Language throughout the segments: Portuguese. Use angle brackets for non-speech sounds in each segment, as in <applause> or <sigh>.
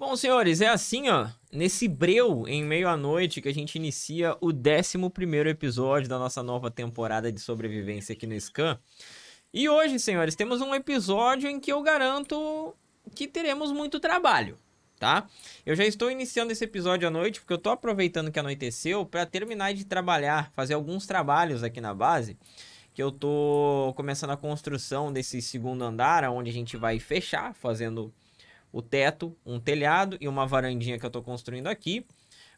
Bom, senhores, é assim, ó. Nesse breu, em meio à noite, que a gente inicia o 11 episódio da nossa nova temporada de sobrevivência aqui no Scan. E hoje, senhores, temos um episódio em que eu garanto que teremos muito trabalho, tá? Eu já estou iniciando esse episódio à noite, porque eu tô aproveitando que anoiteceu para terminar de trabalhar, fazer alguns trabalhos aqui na base que eu tô começando a construção desse segundo andar, onde a gente vai fechar, fazendo o teto, um telhado e uma varandinha que eu estou construindo aqui.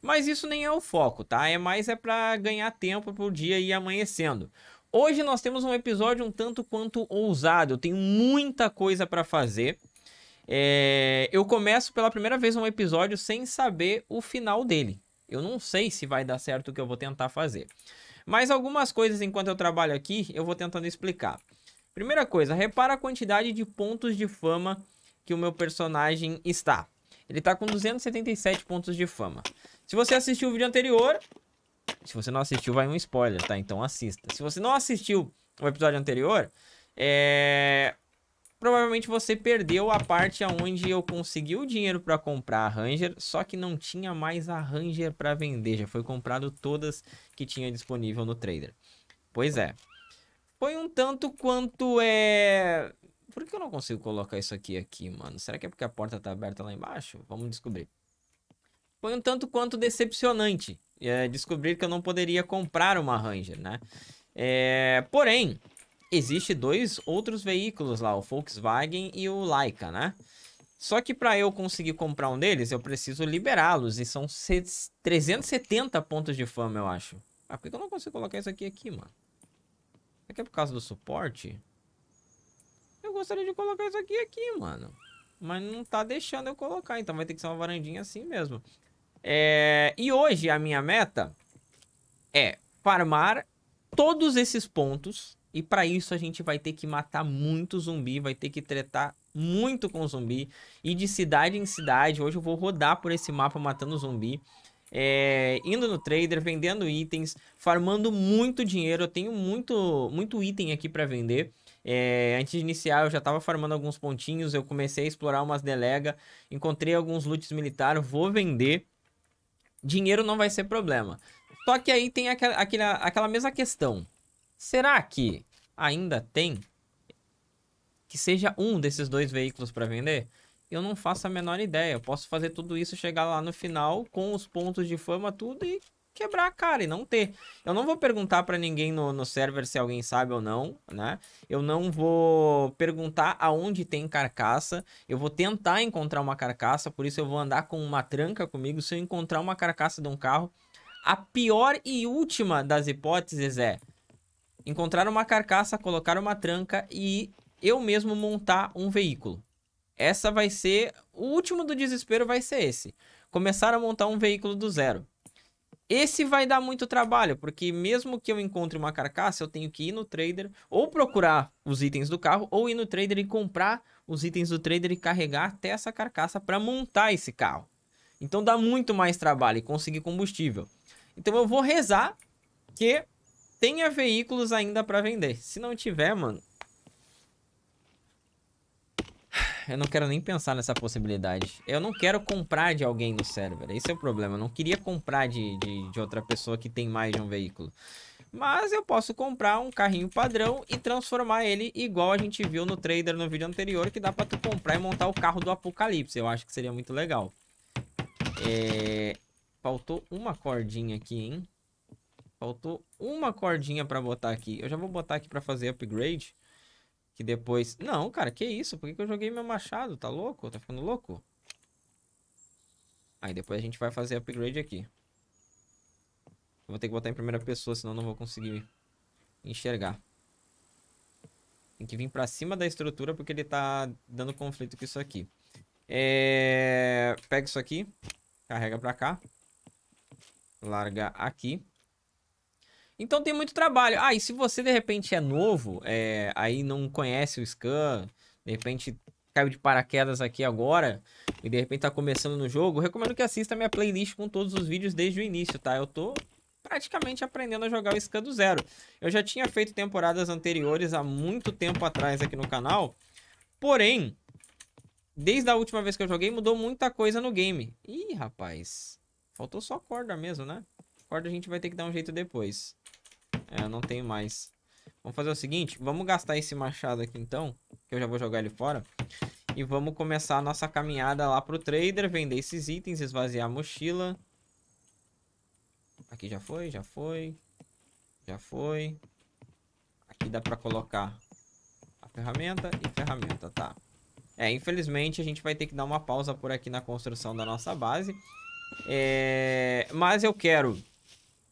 Mas isso nem é o foco, tá? É mais é para ganhar tempo para o dia ir amanhecendo. Hoje nós temos um episódio um tanto quanto ousado. Eu tenho muita coisa para fazer. É... Eu começo pela primeira vez um episódio sem saber o final dele. Eu não sei se vai dar certo o que eu vou tentar fazer. Mas algumas coisas enquanto eu trabalho aqui, eu vou tentando explicar. Primeira coisa, repara a quantidade de pontos de fama que o meu personagem está. Ele tá com 277 pontos de fama. Se você assistiu o vídeo anterior, se você não assistiu, vai um spoiler, tá? Então assista. Se você não assistiu o episódio anterior, é... provavelmente você perdeu a parte onde eu consegui o dinheiro para comprar a Ranger, só que não tinha mais a Ranger para vender. Já foi comprado todas que tinha disponível no trader. Pois é. Foi um tanto quanto é por que eu não consigo colocar isso aqui aqui, mano? Será que é porque a porta tá aberta lá embaixo? Vamos descobrir. Foi um tanto quanto decepcionante é, descobrir que eu não poderia comprar uma Ranger, né? É, porém, existe dois outros veículos lá, o Volkswagen e o Leica, né? Só que para eu conseguir comprar um deles, eu preciso liberá-los. E são 370 pontos de fama, eu acho. Ah, por que eu não consigo colocar isso aqui, aqui mano? Será que é por causa do suporte? gostaria de colocar isso aqui aqui, mano. Mas não tá deixando eu colocar, então vai ter que ser uma varandinha assim mesmo. É... E hoje a minha meta é farmar todos esses pontos. E para isso a gente vai ter que matar muito zumbi, vai ter que tretar muito com zumbi. E de cidade em cidade, hoje eu vou rodar por esse mapa matando zumbi. É, indo no trader, vendendo itens, farmando muito dinheiro. Eu tenho muito, muito item aqui para vender. É, antes de iniciar, eu já estava farmando alguns pontinhos, eu comecei a explorar umas delega, encontrei alguns loots militares, vou vender. Dinheiro não vai ser problema. Só que aí tem aquela, aquela, aquela mesma questão. Será que ainda tem que seja um desses dois veículos para vender? Eu não faço a menor ideia. Eu posso fazer tudo isso, chegar lá no final com os pontos de fama, tudo e quebrar a cara e não ter. Eu não vou perguntar para ninguém no, no server se alguém sabe ou não, né? Eu não vou perguntar aonde tem carcaça. Eu vou tentar encontrar uma carcaça, por isso eu vou andar com uma tranca comigo. Se eu encontrar uma carcaça de um carro, a pior e última das hipóteses é encontrar uma carcaça, colocar uma tranca e eu mesmo montar um veículo. Essa vai ser o último do desespero vai ser esse. Começar a montar um veículo do zero. Esse vai dar muito trabalho, porque mesmo que eu encontre uma carcaça, eu tenho que ir no trader ou procurar os itens do carro, ou ir no trader e comprar os itens do trader e carregar até essa carcaça para montar esse carro. Então dá muito mais trabalho e conseguir combustível. Então eu vou rezar que tenha veículos ainda para vender. Se não tiver, mano, eu não quero nem pensar nessa possibilidade. Eu não quero comprar de alguém no server. Esse é o problema. Eu não queria comprar de, de, de outra pessoa que tem mais de um veículo. Mas eu posso comprar um carrinho padrão e transformar ele igual a gente viu no trader no vídeo anterior, que dá pra tu comprar e montar o carro do apocalipse. Eu acho que seria muito legal. É... Faltou uma cordinha aqui, hein? Faltou uma cordinha pra botar aqui. Eu já vou botar aqui pra fazer upgrade. Que depois. Não, cara, que isso? Por que, que eu joguei meu machado? Tá louco? Tá ficando louco? Aí depois a gente vai fazer upgrade aqui. Eu vou ter que botar em primeira pessoa, senão não vou conseguir enxergar. Tem que vir pra cima da estrutura porque ele tá dando conflito com isso aqui. É... Pega isso aqui. Carrega pra cá. Larga aqui. Então tem muito trabalho. Ah, e se você de repente é novo, é, aí não conhece o Scan, de repente caiu de paraquedas aqui agora e de repente tá começando no jogo, recomendo que assista minha playlist com todos os vídeos desde o início, tá? Eu tô praticamente aprendendo a jogar o Scan do zero. Eu já tinha feito temporadas anteriores há muito tempo atrás aqui no canal, porém, desde a última vez que eu joguei mudou muita coisa no game. Ih, rapaz, faltou só corda mesmo, né? Corda a gente vai ter que dar um jeito depois. É, não tem mais. Vamos fazer o seguinte, vamos gastar esse machado aqui então, que eu já vou jogar ele fora. E vamos começar a nossa caminhada lá pro trader, vender esses itens, esvaziar a mochila. Aqui já foi, já foi, já foi. Aqui dá pra colocar a ferramenta e ferramenta, tá. É, infelizmente a gente vai ter que dar uma pausa por aqui na construção da nossa base. É... Mas eu quero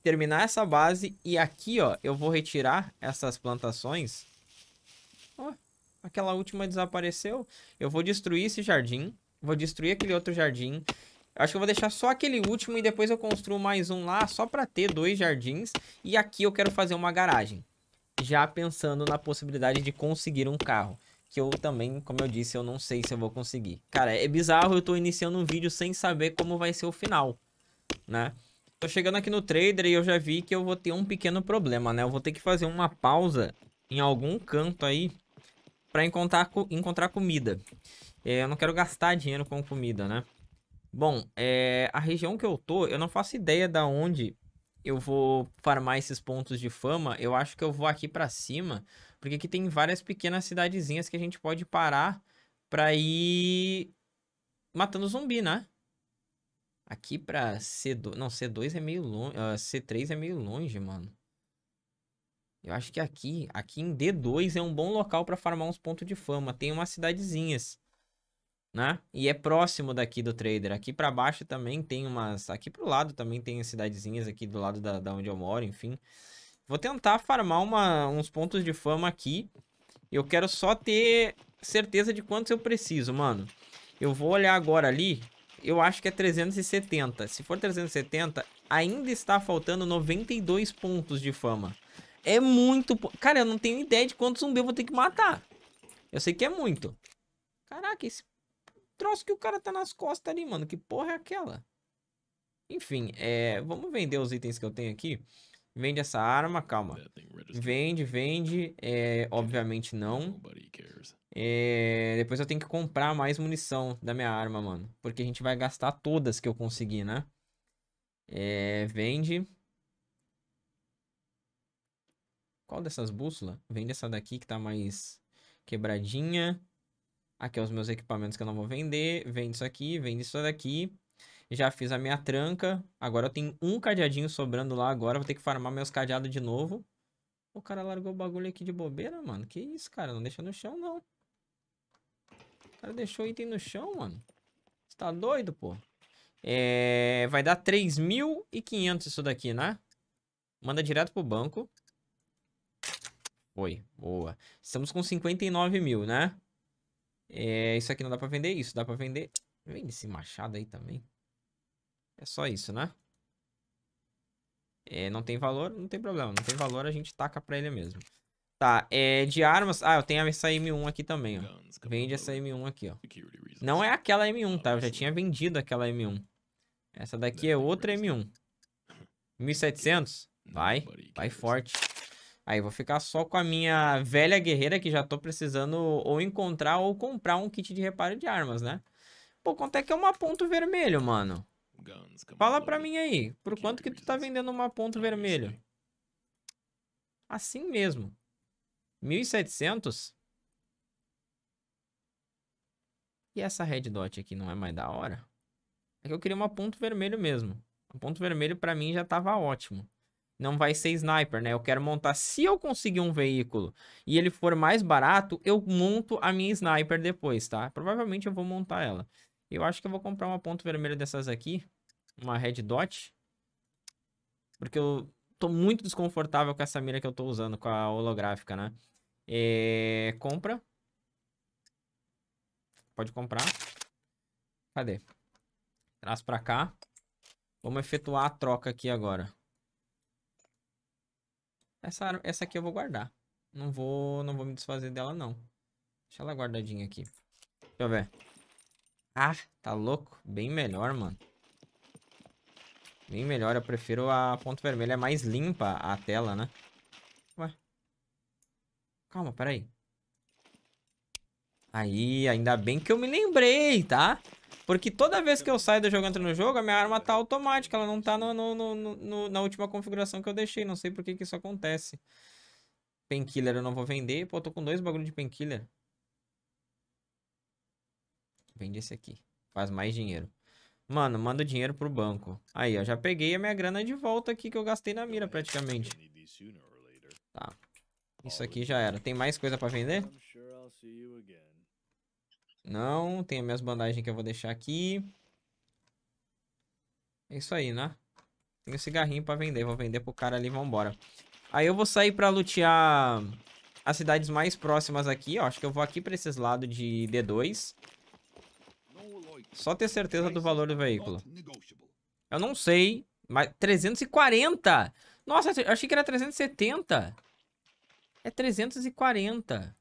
terminar essa base e aqui, ó, eu vou retirar essas plantações. Ó, aquela última desapareceu. Eu vou destruir esse jardim, vou destruir aquele outro jardim. Acho que eu vou deixar só aquele último e depois eu construo mais um lá só para ter dois jardins. E aqui eu quero fazer uma garagem, já pensando na possibilidade de conseguir um carro que eu também, como eu disse, eu não sei se eu vou conseguir. Cara, é bizarro, eu tô iniciando um vídeo sem saber como vai ser o final, né? Tô chegando aqui no trader e eu já vi que eu vou ter um pequeno problema, né? Eu vou ter que fazer uma pausa em algum canto aí para encontrar, encontrar comida. É, eu não quero gastar dinheiro com comida, né? Bom, é, a região que eu tô, eu não faço ideia da onde eu vou farmar esses pontos de fama. Eu acho que eu vou aqui para cima, porque aqui tem várias pequenas cidadezinhas que a gente pode parar pra ir matando zumbi, né? Aqui pra C2. Não, C2 é meio longe. Uh, ah, C3 é meio longe, mano. Eu acho que aqui, aqui em D2 é um bom local para farmar uns pontos de fama. Tem umas cidadezinhas, né? E é próximo daqui do trader. Aqui para baixo também tem umas... Aqui pro lado também tem cidadezinhas aqui do lado da, da onde eu moro, enfim. Vou tentar farmar uma, uns pontos de fama aqui. Eu quero só ter certeza de quantos eu preciso, mano. Eu vou olhar agora ali eu acho que é 370. Se for 370, ainda está faltando 92 pontos de fama. É muito... Cara, eu não tenho ideia de quantos zumbi eu vou ter que matar. Eu sei que é muito. Caraca, esse troço que o cara tá nas costas ali, mano. Que porra é aquela? Enfim, é... vamos vender os itens que eu tenho aqui. Vende essa arma, calma. Vende, vende. É, obviamente não. É, depois eu tenho que comprar mais munição da minha arma, mano. Porque a gente vai gastar todas que eu conseguir, né? É, vende. Qual dessas bússolas? Vende essa daqui que tá mais quebradinha. Aqui é os meus equipamentos que eu não vou vender. Vende isso aqui, vende isso daqui. Já fiz a minha tranca. Agora eu tenho um cadeadinho sobrando lá agora. Vou ter que farmar meus cadeados de novo. O cara largou o bagulho aqui de bobeira, mano. Que isso, cara? Não deixa no chão, não. O cara deixou o item no chão, mano. Você tá doido, pô? É... Vai dar 3.500 isso daqui, né? Manda direto pro banco. Foi, boa. Estamos com 59 mil, né? É... Isso aqui não dá pra vender, isso dá pra vender. Vende esse machado aí também. É só isso, né? É, não tem valor, não tem problema. Não tem valor, a gente taca pra ele mesmo. Tá, é de armas. Ah, eu tenho essa M1 aqui também, ó. Vende essa M1 aqui, ó. Não é aquela M1, tá? Eu já tinha vendido aquela M1. Essa daqui é outra M1. 1700? <laughs> Vai, vai forte. Aí, vou ficar só com a minha velha guerreira que já tô precisando ou encontrar ou comprar um kit de reparo de armas, né? Pô, quanto é que é uma ponto vermelho, mano? Fala pra mim aí, por quanto que tu tá vendendo uma ponto vermelho? Assim mesmo. 1700? E essa red dot aqui não é mais da hora? É que eu queria uma ponto vermelho mesmo. uma ponto vermelho para mim já tava ótimo. Não vai ser sniper, né? Eu quero montar. Se eu conseguir um veículo e ele for mais barato, eu monto a minha sniper depois, tá? Provavelmente eu vou montar ela. Eu acho que eu vou comprar uma ponta vermelha dessas aqui. Uma red dot. Porque eu tô muito desconfortável com essa mira que eu tô usando, com a holográfica, né? É... Compra. Pode comprar. Cadê? Traz pra cá. Vamos efetuar a troca aqui agora. Essa, essa aqui eu vou guardar. Não vou, não vou me desfazer dela, não. Deixa ela guardadinha aqui. Deixa eu ver. Ah, tá louco? Bem melhor, mano. Bem melhor, eu prefiro a ponto vermelho. É mais limpa a tela, né? Ué. Calma, peraí. Aí, ainda bem que eu me lembrei, tá? Porque toda vez que eu saio do jogo e entro no jogo, a minha arma tá automática. Ela não tá no, no, no, na última configuração que eu deixei. Não sei por que que isso acontece. Painkiller eu não vou vender. Pô, tô com dois bagulho de painkiller. Vende esse aqui. Faz mais dinheiro. Mano, manda dinheiro pro banco. Aí, ó, já peguei a minha grana de volta aqui que eu gastei na mira praticamente. Tá. Isso aqui já era. Tem mais coisa pra vender? Não, tem as minhas bandagens que eu vou deixar aqui. É isso aí, né? Tem um cigarrinho pra vender. Vou vender pro cara ali, vambora. Aí eu vou sair pra lutear as cidades mais próximas aqui, ó. Acho que eu vou aqui pra esses lados de D2. Só ter certeza do valor do veículo. Eu não sei, mas 340! Nossa, eu achei que era 370. É 340.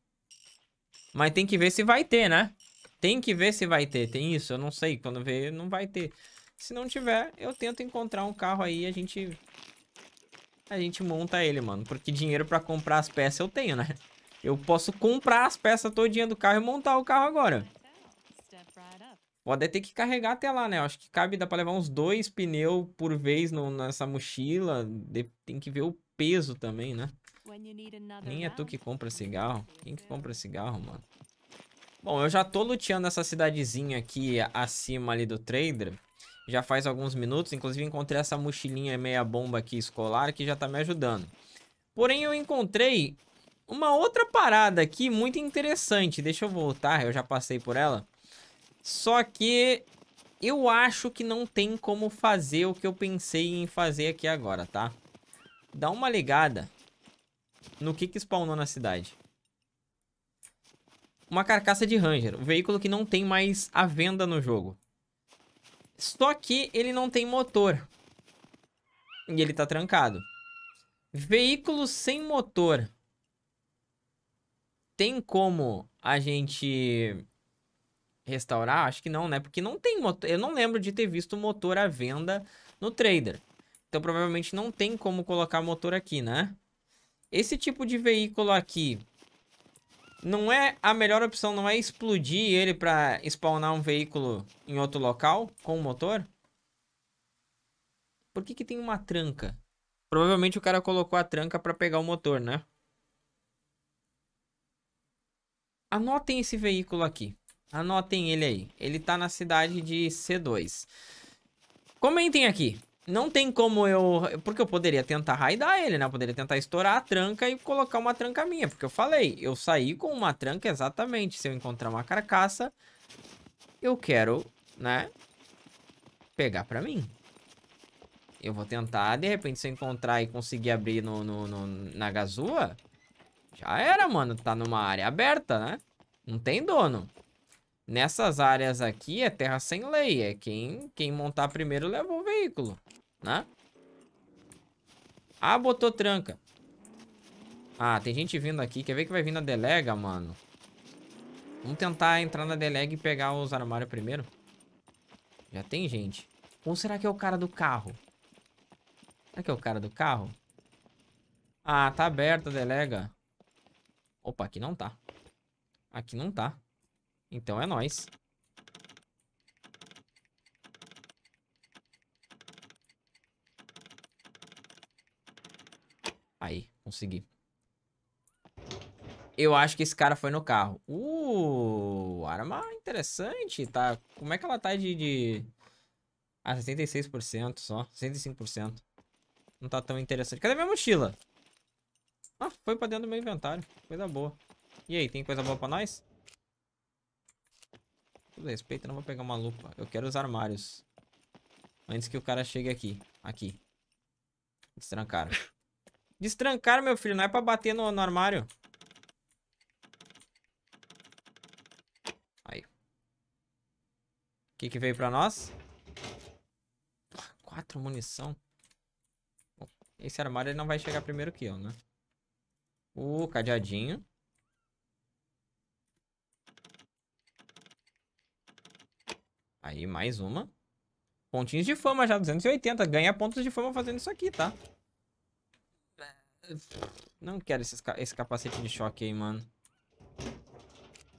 Mas tem que ver se vai ter, né? Tem que ver se vai ter, tem isso, eu não sei, quando ver não vai ter. Se não tiver, eu tento encontrar um carro aí e a gente... A gente monta ele, mano, porque dinheiro pra comprar as peças eu tenho, né? Eu posso comprar as peças todinha do carro e montar o carro agora. Vou até ter que carregar até lá, né? acho que cabe, dá pra levar uns dois pneus por vez no, nessa mochila. De, tem que ver o peso também, né? Nem é tu que compra cigarro. Quem que compra cigarro, mano? Bom, eu já tô luteando essa cidadezinha aqui acima ali do trader. Já faz alguns minutos. Inclusive encontrei essa mochilinha meia bomba aqui escolar que já tá me ajudando. Porém, eu encontrei uma outra parada aqui muito interessante. Deixa eu voltar, eu já passei por ela. Só que eu acho que não tem como fazer o que eu pensei em fazer aqui agora, tá? Dá uma ligada no que que spawnou na cidade. Uma carcaça de Ranger, um veículo que não tem mais a venda no jogo. Só que ele não tem motor. E ele tá trancado. Veículo sem motor. Tem como a gente restaurar? Acho que não, né? Porque não tem motor. Eu não lembro de ter visto motor à venda no trader. Então provavelmente não tem como colocar motor aqui, né? Esse tipo de veículo aqui não é a melhor opção, não é explodir ele para spawnar um veículo em outro local com o motor? Por que, que tem uma tranca? Provavelmente o cara colocou a tranca para pegar o motor, né? Anotem esse veículo aqui. Anotem ele aí. Ele tá na cidade de C2. Comentem aqui. Não tem como eu... Porque eu poderia tentar raidar ele, né? Eu poderia tentar estourar a tranca e colocar uma tranca minha. Porque eu falei, eu saí com uma tranca exatamente. Se eu encontrar uma carcaça, eu quero, né? Pegar pra mim. Eu vou tentar, de repente, se eu encontrar e conseguir abrir no, no, no, na gazua... Já era, mano. Tá numa área aberta, né? Não tem dono. Nessas áreas aqui é terra sem lei. É quem, quem montar primeiro levou o veículo, né? Ah, botou tranca. Ah, tem gente vindo aqui. Quer ver que vai vir na delega, mano? Vamos tentar entrar na delega e pegar os armários primeiro. Já tem gente. Ou será que é o cara do carro? Será que é o cara do carro? Ah, tá aberta a delega. Opa, aqui não tá. Aqui não tá. Então é nós. Aí, consegui. Eu acho que esse cara foi no carro. Uh, arma interessante, tá? Como é que ela tá de... de... Ah, 66% só. 65%. Não tá tão interessante. Cadê minha mochila? Ah, foi pra dentro do meu inventário. Coisa boa. E aí, tem coisa boa pra nós? Tudo respeito, não vou pegar uma lupa. Eu quero os armários. Antes que o cara chegue aqui. Aqui. Destrancar. <laughs> Destrancar, meu filho. Não é pra bater no, no armário. Aí. O que que veio pra nós? Quatro munição. esse armário ele não vai chegar primeiro que eu, né? O cadeadinho. Aí, mais uma. Pontinhos de fama já, 280. Ganha pontos de fama fazendo isso aqui, tá? Não quero esses, esse capacete de choque aí, mano.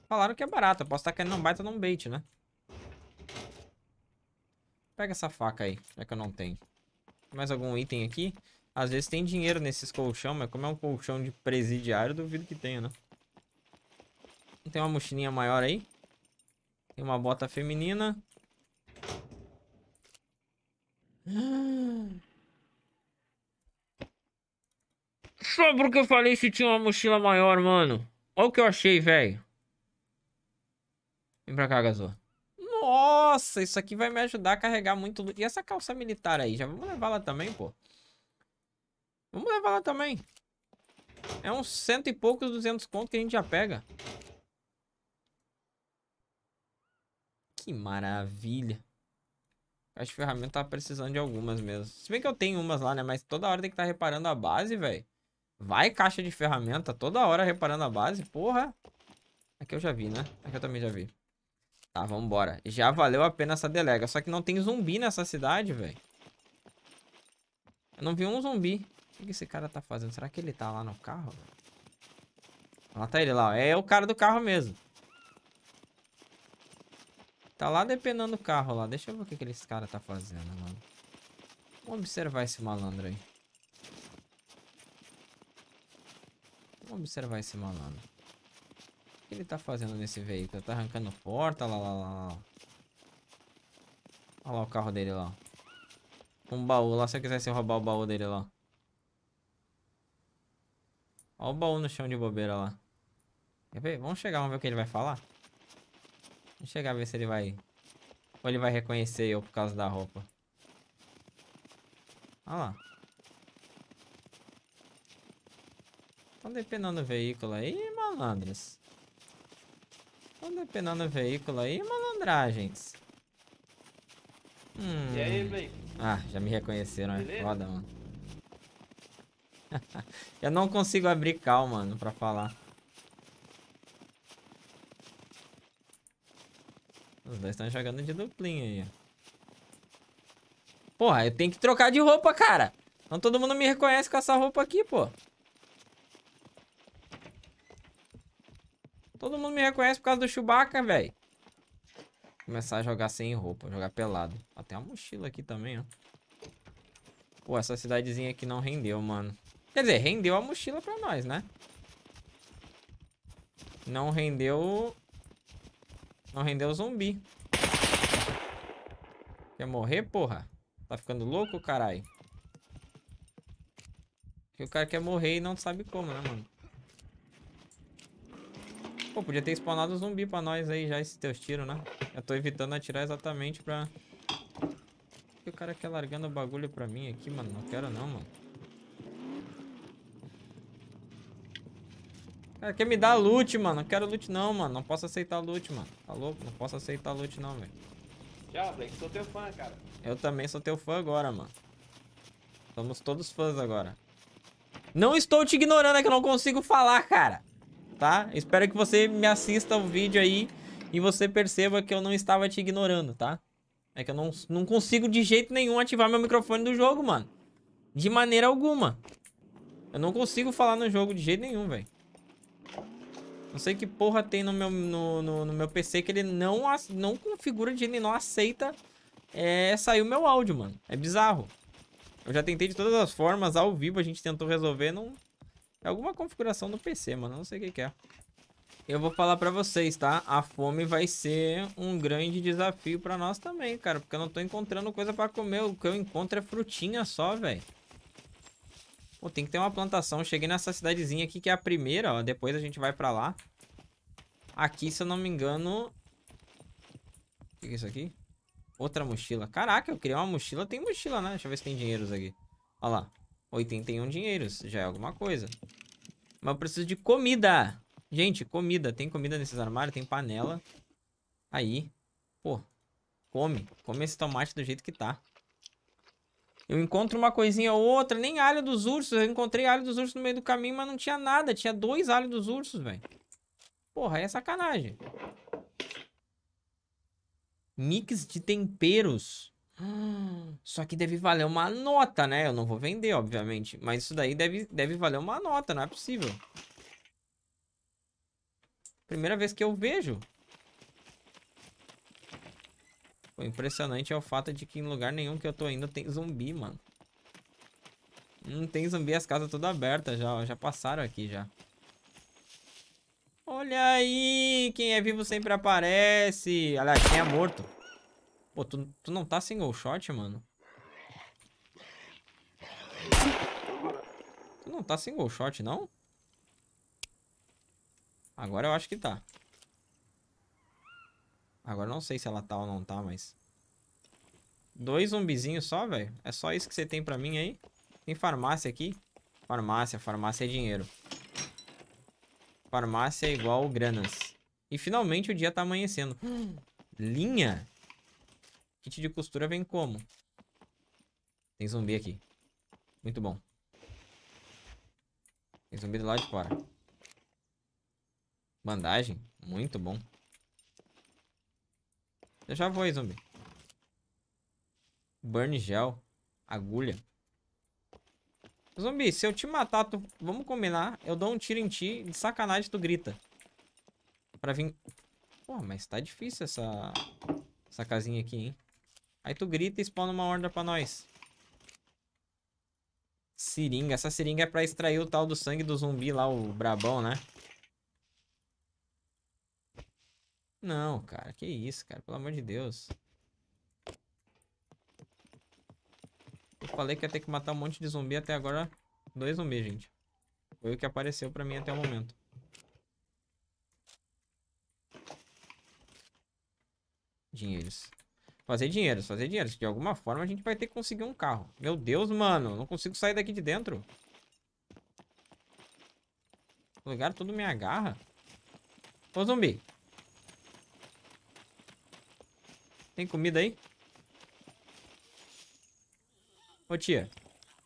Falaram que é barato. Eu posso estar querendo tá um baita num bait, né? Pega essa faca aí, já é que eu não tenho. Mais algum item aqui? Às vezes tem dinheiro nesses colchão, mas como é um colchão de presidiário, duvido que tenha, né? Tem uma mochilinha maior aí. Tem uma bota feminina. Só porque eu falei se tinha uma mochila maior, mano. Olha o que eu achei, velho. Vem pra cá, Gazô. Nossa, isso aqui vai me ajudar a carregar muito... E essa calça militar aí? Já vamos levar lá também, pô. Vamos levar lá também. É uns cento e poucos, duzentos contos que a gente já pega. Que maravilha. Acho que ferramenta tá precisando de algumas mesmo. Se bem que eu tenho umas lá, né? Mas toda hora tem que estar tá reparando a base, velho. Vai caixa de ferramenta toda hora reparando a base, porra. Aqui eu já vi, né? Aqui eu também já vi. Tá, vambora. Já valeu a pena essa delega. Só que não tem zumbi nessa cidade, velho. Eu não vi um zumbi. O que esse cara tá fazendo? Será que ele tá lá no carro? Lá tá ele lá. É o cara do carro mesmo. Tá lá depenando o carro lá. Deixa eu ver o que aqueles caras tá fazendo, mano. Vamos observar esse malandro aí. Vamos observar esse malandro. O que ele tá fazendo nesse veículo? Tá arrancando porta, lá, lá, lá, lá. Olha lá o carro dele lá. Um baú lá, se eu quisesse roubar o baú dele lá. Olha o baú no chão de bobeira lá. Quer ver? Vamos chegar, vamos ver o que ele vai falar. Deixa eu chegar a ver se ele vai... Ou ele vai reconhecer eu por causa da roupa. Olha lá. Estão depenando o veículo aí, malandros. Estão depenando o veículo aí, malandragens. Hum. E aí, velho? Ah, já me reconheceram, né? Beleza? é foda, mano. <laughs> eu não consigo abrir cal, mano, pra falar. Os dois estão jogando de duplinha aí. Porra, eu tenho que trocar de roupa, cara. Não todo mundo me reconhece com essa roupa aqui, pô. Todo mundo me reconhece por causa do Chewbacca, velho. Começar a jogar sem roupa, jogar pelado. Ó, tem uma mochila aqui também, ó. Pô, essa cidadezinha aqui não rendeu, mano. Quer dizer, rendeu a mochila pra nós, né? Não rendeu não rendeu zumbi. Quer morrer, porra? Tá ficando louco, caralho? Que o cara quer morrer e não sabe como, né, mano? Pô, podia ter spawnado zumbi pra nós aí já, esses teus tiros, né? Eu tô evitando atirar exatamente pra... Que o cara quer largando o bagulho pra mim aqui, mano? Não quero não, mano. Cara, quer me dar loot, mano. Não quero loot não, mano. Não posso aceitar loot, mano. Tá louco? Não posso aceitar loot não, velho. Tchau, Blake. Sou teu fã, cara. Eu também sou teu fã agora, mano. Somos todos fãs agora. Não estou te ignorando, é que eu não consigo falar, cara. Tá? Espero que você me assista o vídeo aí e você perceba que eu não estava te ignorando, tá? É que eu não, não consigo de jeito nenhum ativar meu microfone do jogo, mano. De maneira alguma. Eu não consigo falar no jogo de jeito nenhum, velho. Não sei que porra tem no meu, no, no, no meu PC que ele não, não configura de ele não aceita é, sair o meu áudio, mano. É bizarro. Eu já tentei de todas as formas, ao vivo a gente tentou resolver, não... É alguma configuração no PC, mano, não sei o que, que é. Eu vou falar pra vocês, tá? A fome vai ser um grande desafio pra nós também, cara. Porque eu não tô encontrando coisa pra comer. O que eu encontro é frutinha só, velho. Pô, tem que ter uma plantação. Eu cheguei nessa cidadezinha aqui, que é a primeira, ó. Depois a gente vai pra lá. Aqui, se eu não me engano... O que é isso aqui? Outra mochila. Caraca, eu criei uma mochila. Tem mochila, né? Deixa eu ver se tem dinheiros aqui. Olha lá. 81 dinheiros. Já é alguma coisa. Mas eu preciso de comida. Gente, comida. Tem comida nesses armários? Tem panela. Aí. Pô. Come. Come esse tomate do jeito que tá. Eu encontro uma coisinha ou outra, nem alho dos ursos. Eu encontrei alho dos ursos no meio do caminho, mas não tinha nada. Tinha dois alho dos ursos, velho. Porra, é sacanagem. Mix de temperos. só que deve valer uma nota, né? Eu não vou vender, obviamente. Mas isso daí deve, deve valer uma nota, não é possível. Primeira vez que eu vejo. O impressionante é o fato de que em lugar nenhum que eu tô indo tem zumbi, mano. Não tem zumbi, as casas todas abertas já, já passaram aqui já. Olha aí, quem é vivo sempre aparece. Aliás, quem é morto. Pô, tu, tu não tá single shot, mano? Tu não tá single shot, não? Agora eu acho que tá. Agora não sei se ela tá ou não tá, mas... Dois zumbizinhos só, velho? É só isso que você tem pra mim aí? Tem farmácia aqui? Farmácia, farmácia é dinheiro. Farmácia é igual granas. E finalmente o dia tá amanhecendo. linha? Kit de costura vem como? Tem zumbi aqui. Muito bom. Tem zumbi do lado de fora. Bandagem? Muito bom. Eu já vou aí, zumbi. Burn gel. Agulha. Zumbi, se eu te matar, tu... vamos combinar. Eu dou um tiro em ti, de sacanagem tu grita. Pra vir... Pô, mas tá difícil essa... Essa casinha aqui, hein? Aí tu grita e spawna uma horda pra nós. Seringa. Essa seringa é pra extrair o tal do sangue do zumbi lá, o brabão, né? Não, cara, que isso, cara, pelo amor de Deus. Eu falei que ia ter que matar um monte de zumbi até agora. Dois zumbis, gente. Foi o que apareceu pra mim até o momento. Dinheiros. Fazer dinheiros, fazer dinheiros. De alguma forma a gente vai ter que conseguir um carro. Meu Deus, mano. Não consigo sair daqui de dentro. O lugar todo me agarra. Ô, zumbi. Tem comida aí? Ô tia,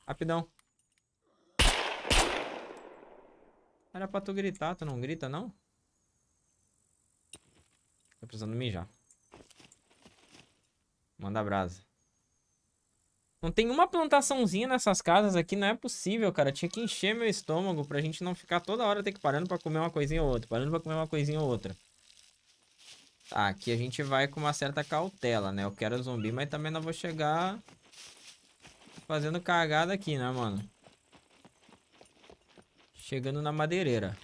rapidão. Era pra tu gritar, tu não grita não? Tô precisando mijar. Manda brasa. Não tem uma plantaçãozinha nessas casas aqui, não é possível, cara. Tinha que encher meu estômago pra gente não ficar toda hora ter que parando pra comer uma coisinha ou outra, parando pra comer uma coisinha ou outra aqui a gente vai com uma certa cautela, né? Eu quero zumbi, mas também não vou chegar fazendo cagada aqui, né, mano? Chegando na madeireira.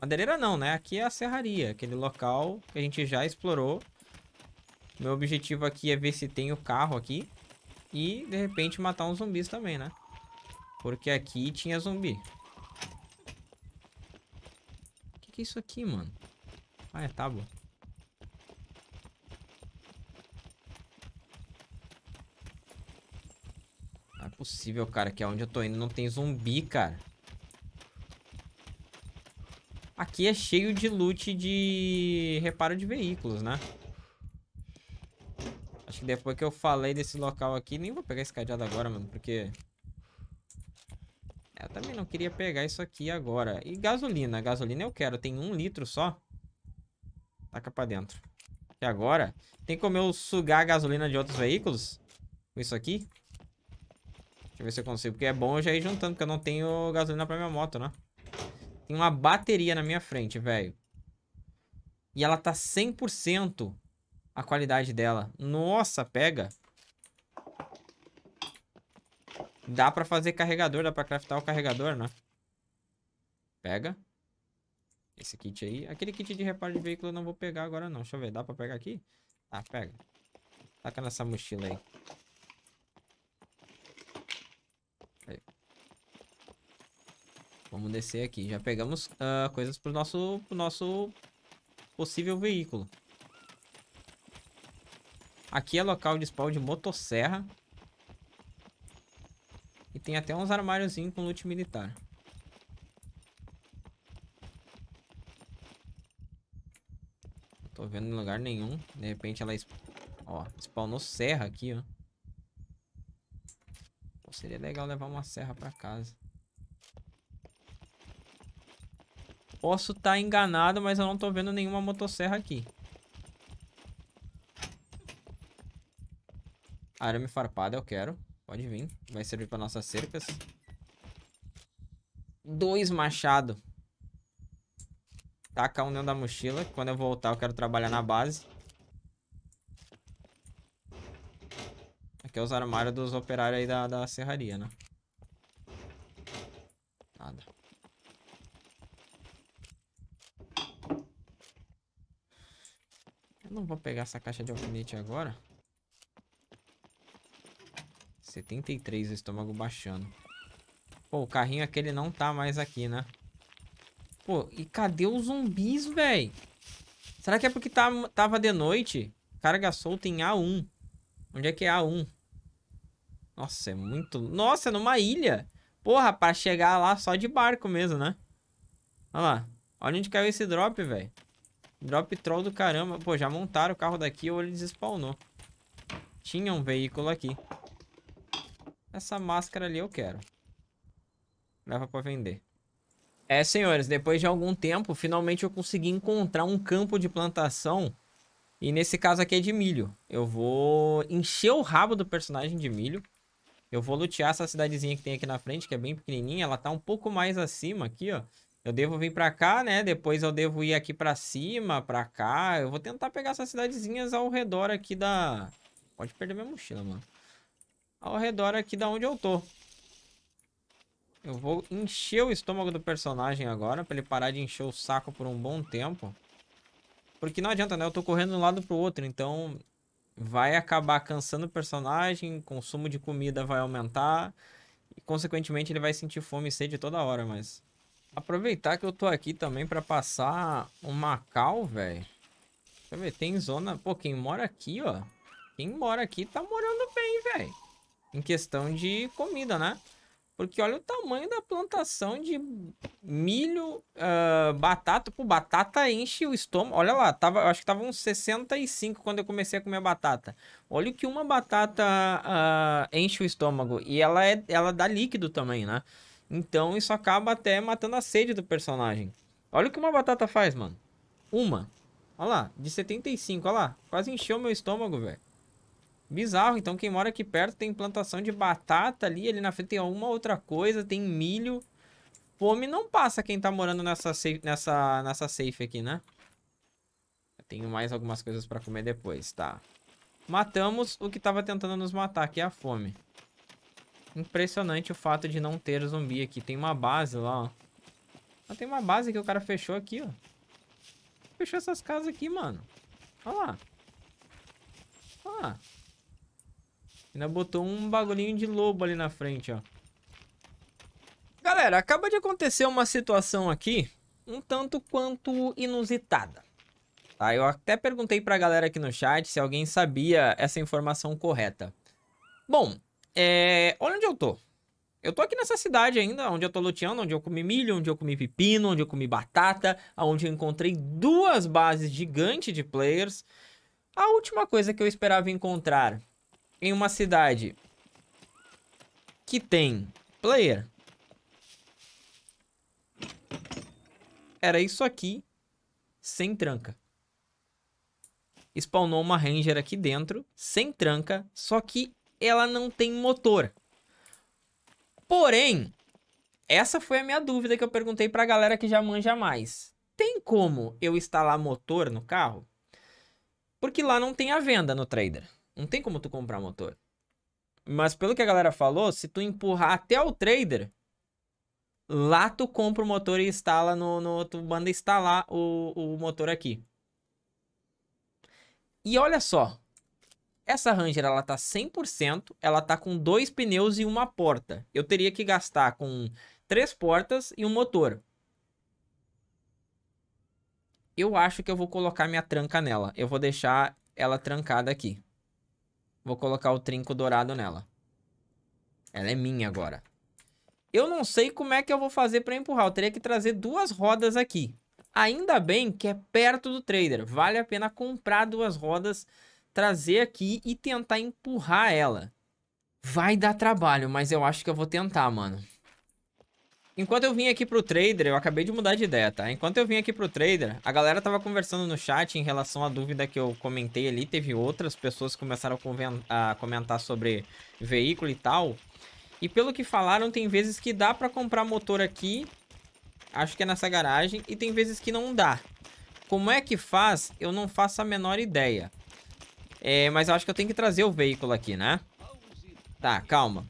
Madeireira não, né? Aqui é a serraria, aquele local que a gente já explorou. Meu objetivo aqui é ver se tem o carro aqui. E, de repente, matar uns zumbis também, né? Porque aqui tinha zumbi. O que, que é isso aqui, mano? Ah, é tábua. possível, cara, que é onde eu tô indo não tem zumbi, cara. Aqui é cheio de loot de reparo de veículos, né? Acho que depois que eu falei desse local aqui, nem vou pegar esse cadeado agora, mano, porque... Eu também não queria pegar isso aqui agora. E gasolina? Gasolina eu quero. Tem um litro só. Taca pra dentro. E agora? Tem como eu sugar a gasolina de outros veículos? Com isso aqui? Deixa eu ver se eu consigo. Porque é bom eu já ir juntando, porque eu não tenho gasolina pra minha moto, né? Tem uma bateria na minha frente, velho. E ela tá 100% a qualidade dela. Nossa, pega. Dá pra fazer carregador, dá pra craftar o carregador, né? Pega. Esse kit aí. Aquele kit de reparo de veículo eu não vou pegar agora, não. Deixa eu ver, dá pra pegar aqui? Ah, pega. Taca nessa mochila aí. Vamos descer aqui. Já pegamos uh, coisas pro nosso, pro nosso possível veículo. Aqui é local de spawn de motosserra. E tem até uns armáriozinhos com loot militar. Não tô vendo em lugar nenhum. De repente ela... Ó, spawnou serra aqui, ó. Pô, seria legal levar uma serra pra casa. Posso estar tá enganado, mas eu não tô vendo nenhuma motosserra aqui. Arame farpada eu quero. Pode vir. Vai servir para nossas cercas. Dois machado. Taca um dentro da mochila. Quando eu voltar, eu quero trabalhar na base. Aqui é os armários dos operários aí da, da serraria, né? não vou pegar essa caixa de alfinete agora. 73, o estômago baixando. Pô, o carrinho aquele não tá mais aqui, né? Pô, e cadê os zumbis, velho? Será que é porque tá, tava de noite? Carga solta em A1. Onde é que é A1? Nossa, é muito... Nossa, é numa ilha! Porra, pra chegar lá só de barco mesmo, né? Olha lá. Olha onde caiu esse drop, velho. Drop troll do caramba. Pô, já montaram o carro daqui ou ele despawnou. Tinha um veículo aqui. Essa máscara ali eu quero. Leva pra vender. É, senhores, depois de algum tempo, finalmente eu consegui encontrar um campo de plantação. E nesse caso aqui é de milho. Eu vou encher o rabo do personagem de milho. Eu vou lutear essa cidadezinha que tem aqui na frente, que é bem pequenininha. Ela tá um pouco mais acima aqui, ó. Eu devo vir para cá, né? Depois eu devo ir aqui para cima, para cá. Eu vou tentar pegar essas cidadezinhas ao redor aqui da... Pode perder minha mochila, mano. Ao redor aqui da onde eu tô. Eu vou encher o estômago do personagem agora, pra ele parar de encher o saco por um bom tempo. Porque não adianta, né? Eu tô correndo de um lado pro outro, então vai acabar cansando o personagem, consumo de comida vai aumentar, e consequentemente ele vai sentir fome e sede toda hora, mas... Aproveitar que eu tô aqui também pra passar um Macau, velho. Deixa eu ver, tem zona... Pô, quem mora aqui, ó. Quem mora aqui tá morando bem, velho. Em questão de comida, né? Porque olha o tamanho da plantação de milho, uh, batata. Pô, batata enche o estômago. Olha lá, tava, acho que tava uns 65 quando eu comecei a comer batata. Olha o que uma batata uh, enche o estômago. E ela, é, ela dá líquido também, né? Então isso acaba até matando a sede do personagem. Olha o que uma batata faz, mano. Uma. Olha lá, de 75, olha lá. Quase encheu meu estômago, velho. Bizarro, então quem mora aqui perto tem plantação de batata ali, ali na frente tem alguma outra coisa, tem milho. Fome não passa quem tá morando nessa safe, nessa, nessa safe aqui, né? Eu tenho mais algumas coisas pra comer depois, tá. Matamos o que tava tentando nos matar, que é a fome. Impressionante o fato de não ter zumbi aqui. Tem uma base lá, ó. Ah, tem uma base que o cara fechou aqui, ó. Fechou essas casas aqui, mano. Olha lá. Olha lá. Ainda botou um bagulhinho de lobo ali na frente, ó. Galera, acaba de acontecer uma situação aqui um tanto quanto inusitada. Tá, eu até perguntei pra galera aqui no chat se alguém sabia essa informação correta. Bom, é, olha onde eu tô. Eu tô aqui nessa cidade ainda, onde eu tô loteando, onde eu comi milho, onde eu comi pepino, onde eu comi batata, onde eu encontrei duas bases gigantes de players. A última coisa que eu esperava encontrar em uma cidade que tem player era isso aqui sem tranca. Spawnou uma ranger aqui dentro, sem tranca, só que ela não tem motor. Porém, essa foi a minha dúvida que eu perguntei pra galera que já manja mais. Tem como eu instalar motor no carro? Porque lá não tem a venda no trader. Não tem como tu comprar motor. Mas pelo que a galera falou, se tu empurrar até o trader, lá tu compra o motor e instala no. no tu manda instalar o, o motor aqui. E olha só, essa Ranger, ela tá 100%, ela tá com dois pneus e uma porta. Eu teria que gastar com três portas e um motor. Eu acho que eu vou colocar minha tranca nela. Eu vou deixar ela trancada aqui. Vou colocar o trinco dourado nela. Ela é minha agora. Eu não sei como é que eu vou fazer para empurrar. Eu teria que trazer duas rodas aqui. Ainda bem que é perto do trader. Vale a pena comprar duas rodas trazer aqui e tentar empurrar ela. Vai dar trabalho, mas eu acho que eu vou tentar, mano. Enquanto eu vim aqui pro trader, eu acabei de mudar de ideia, tá? Enquanto eu vim aqui pro trader, a galera tava conversando no chat em relação à dúvida que eu comentei ali. Teve outras pessoas que começaram a comentar sobre veículo e tal. E pelo que falaram, tem vezes que dá pra comprar motor aqui. Acho que é nessa garagem. E tem vezes que não dá. Como é que faz? Eu não faço a menor ideia. É, mas eu acho que eu tenho que trazer o veículo aqui, né? Tá, calma.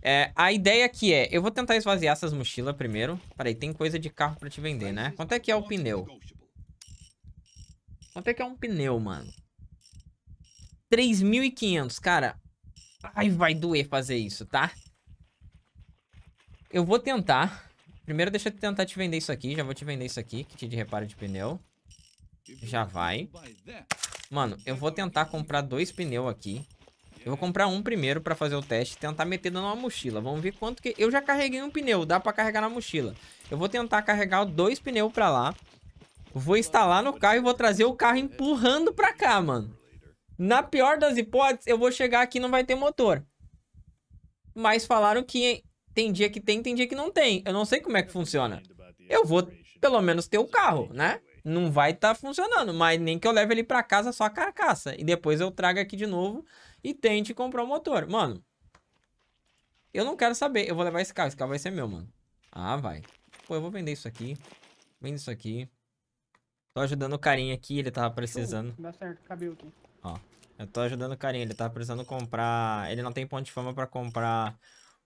É, a ideia aqui é... Eu vou tentar esvaziar essas mochilas primeiro. Peraí, tem coisa de carro pra te vender, né? Quanto é que é o pneu? Quanto é que é um pneu, mano? 3.500, cara. Ai, vai doer fazer isso, tá? Eu vou tentar. Primeiro deixa eu tentar te vender isso aqui. Já vou te vender isso aqui, kit de reparo de pneu. Já vai. Mano, eu vou tentar comprar dois pneus aqui. Eu vou comprar um primeiro pra fazer o teste tentar meter numa mochila. Vamos ver quanto que... Eu já carreguei um pneu, dá pra carregar na mochila. Eu vou tentar carregar dois pneus pra lá. Vou instalar no carro e vou trazer o carro empurrando pra cá, mano. Na pior das hipóteses, eu vou chegar aqui e não vai ter motor. Mas falaram que tem dia que tem, tem dia que não tem. Eu não sei como é que funciona. Eu vou, pelo menos, ter o carro, né? não vai estar tá funcionando, mas nem que eu leve ele para casa só a carcaça e depois eu traga aqui de novo e tente comprar o um motor. Mano, eu não quero saber, eu vou levar esse carro, esse carro vai ser meu, mano. Ah, vai. Pô, eu vou vender isso aqui. Vendo isso aqui. Tô ajudando o carinha aqui, ele tava precisando. Dá certo, cabelo aqui. Ó, eu tô ajudando o carinha, ele tava precisando comprar... Ele não tem ponto de fama pra comprar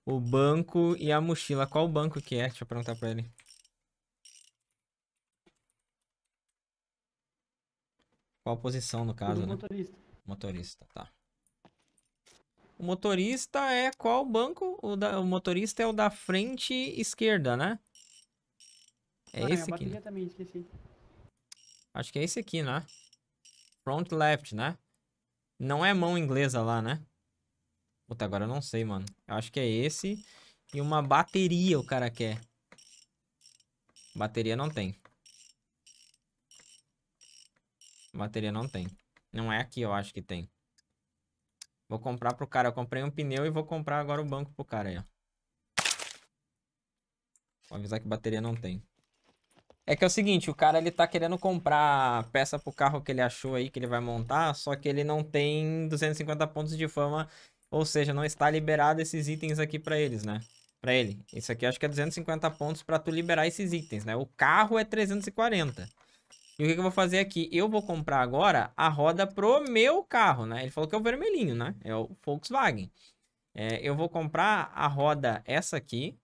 o banco e a mochila. Qual o banco que é? Deixa eu perguntar pra ele. Qual posição, no caso, né? Motorista. Motorista, tá. O motorista é qual banco? O, da, o motorista é o da frente esquerda, né? É ah, esse é, aqui. Né? Também, Acho que é esse aqui, né? Front left, né? Não é mão inglesa lá, né? Puta, agora eu não sei, mano. Eu acho que é esse. E uma bateria o cara quer. Bateria não tem. Bateria não tem. Não é aqui, eu acho que tem. Vou comprar pro cara. Eu comprei um pneu e vou comprar agora o banco pro cara aí, ó. Vou avisar que bateria não tem. É que é o seguinte, o cara ele tá querendo comprar peça pro carro que ele achou aí, que ele vai montar, só que ele não tem 250 pontos de fama, ou seja, não está liberado esses itens aqui para eles, né? Para ele. Isso aqui acho que é 250 pontos para tu liberar esses itens, né? O carro é 340. E o que, que eu vou fazer aqui? Eu vou comprar agora a roda pro meu carro, né? Ele falou que é o vermelhinho, né? É o Volkswagen. É, eu vou comprar a roda essa aqui.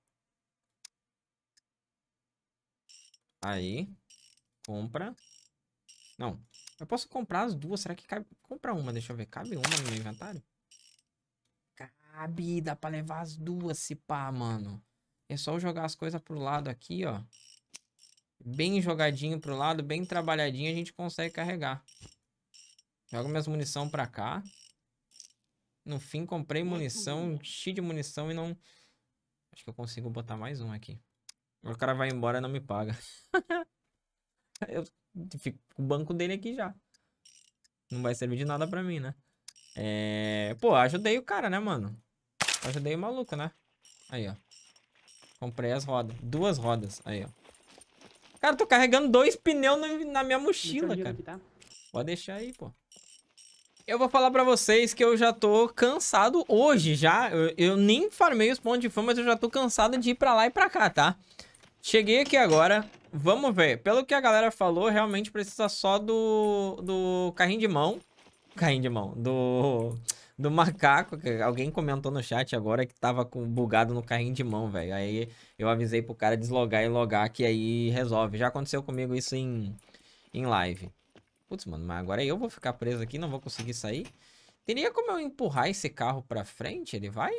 Aí. Compra. Não. Eu posso comprar as duas. Será que cabe? Comprar uma, deixa eu ver. Cabe uma no meu inventário? Cabe. Dá pra levar as duas, se pá, mano. É só eu jogar as coisas pro lado aqui, ó bem jogadinho pro lado, bem trabalhadinho, a gente consegue carregar. Jogo minhas munição pra cá. No fim, comprei munição, cheio de munição e não... Acho que eu consigo botar mais um aqui. O cara vai embora e não me paga. <laughs> eu fico com o banco dele aqui já. Não vai servir de nada pra mim, né? É... Pô, ajudei o cara, né, mano? Ajudei o maluco, né? Aí, ó. Comprei as rodas. Duas rodas. Aí, ó. Cara, tô carregando dois pneus no, na minha mochila, cara. tá? Pode deixar aí, pô. Eu vou falar pra vocês que eu já tô cansado hoje já. Eu, eu nem farmei os pontos de fã, mas eu já tô cansado de ir pra lá e pra cá, tá? Cheguei aqui agora, vamos ver. Pelo que a galera falou, realmente precisa só do, do carrinho de mão. Carrinho de mão, do do macaco, que alguém comentou no chat agora que tava com, bugado no carrinho de mão, velho. Aí eu avisei pro cara deslogar e logar, que aí resolve. Já aconteceu comigo isso em, em live. Putz, mano, mas agora eu vou ficar preso aqui, não vou conseguir sair. Teria como eu empurrar esse carro pra frente? Ele vai?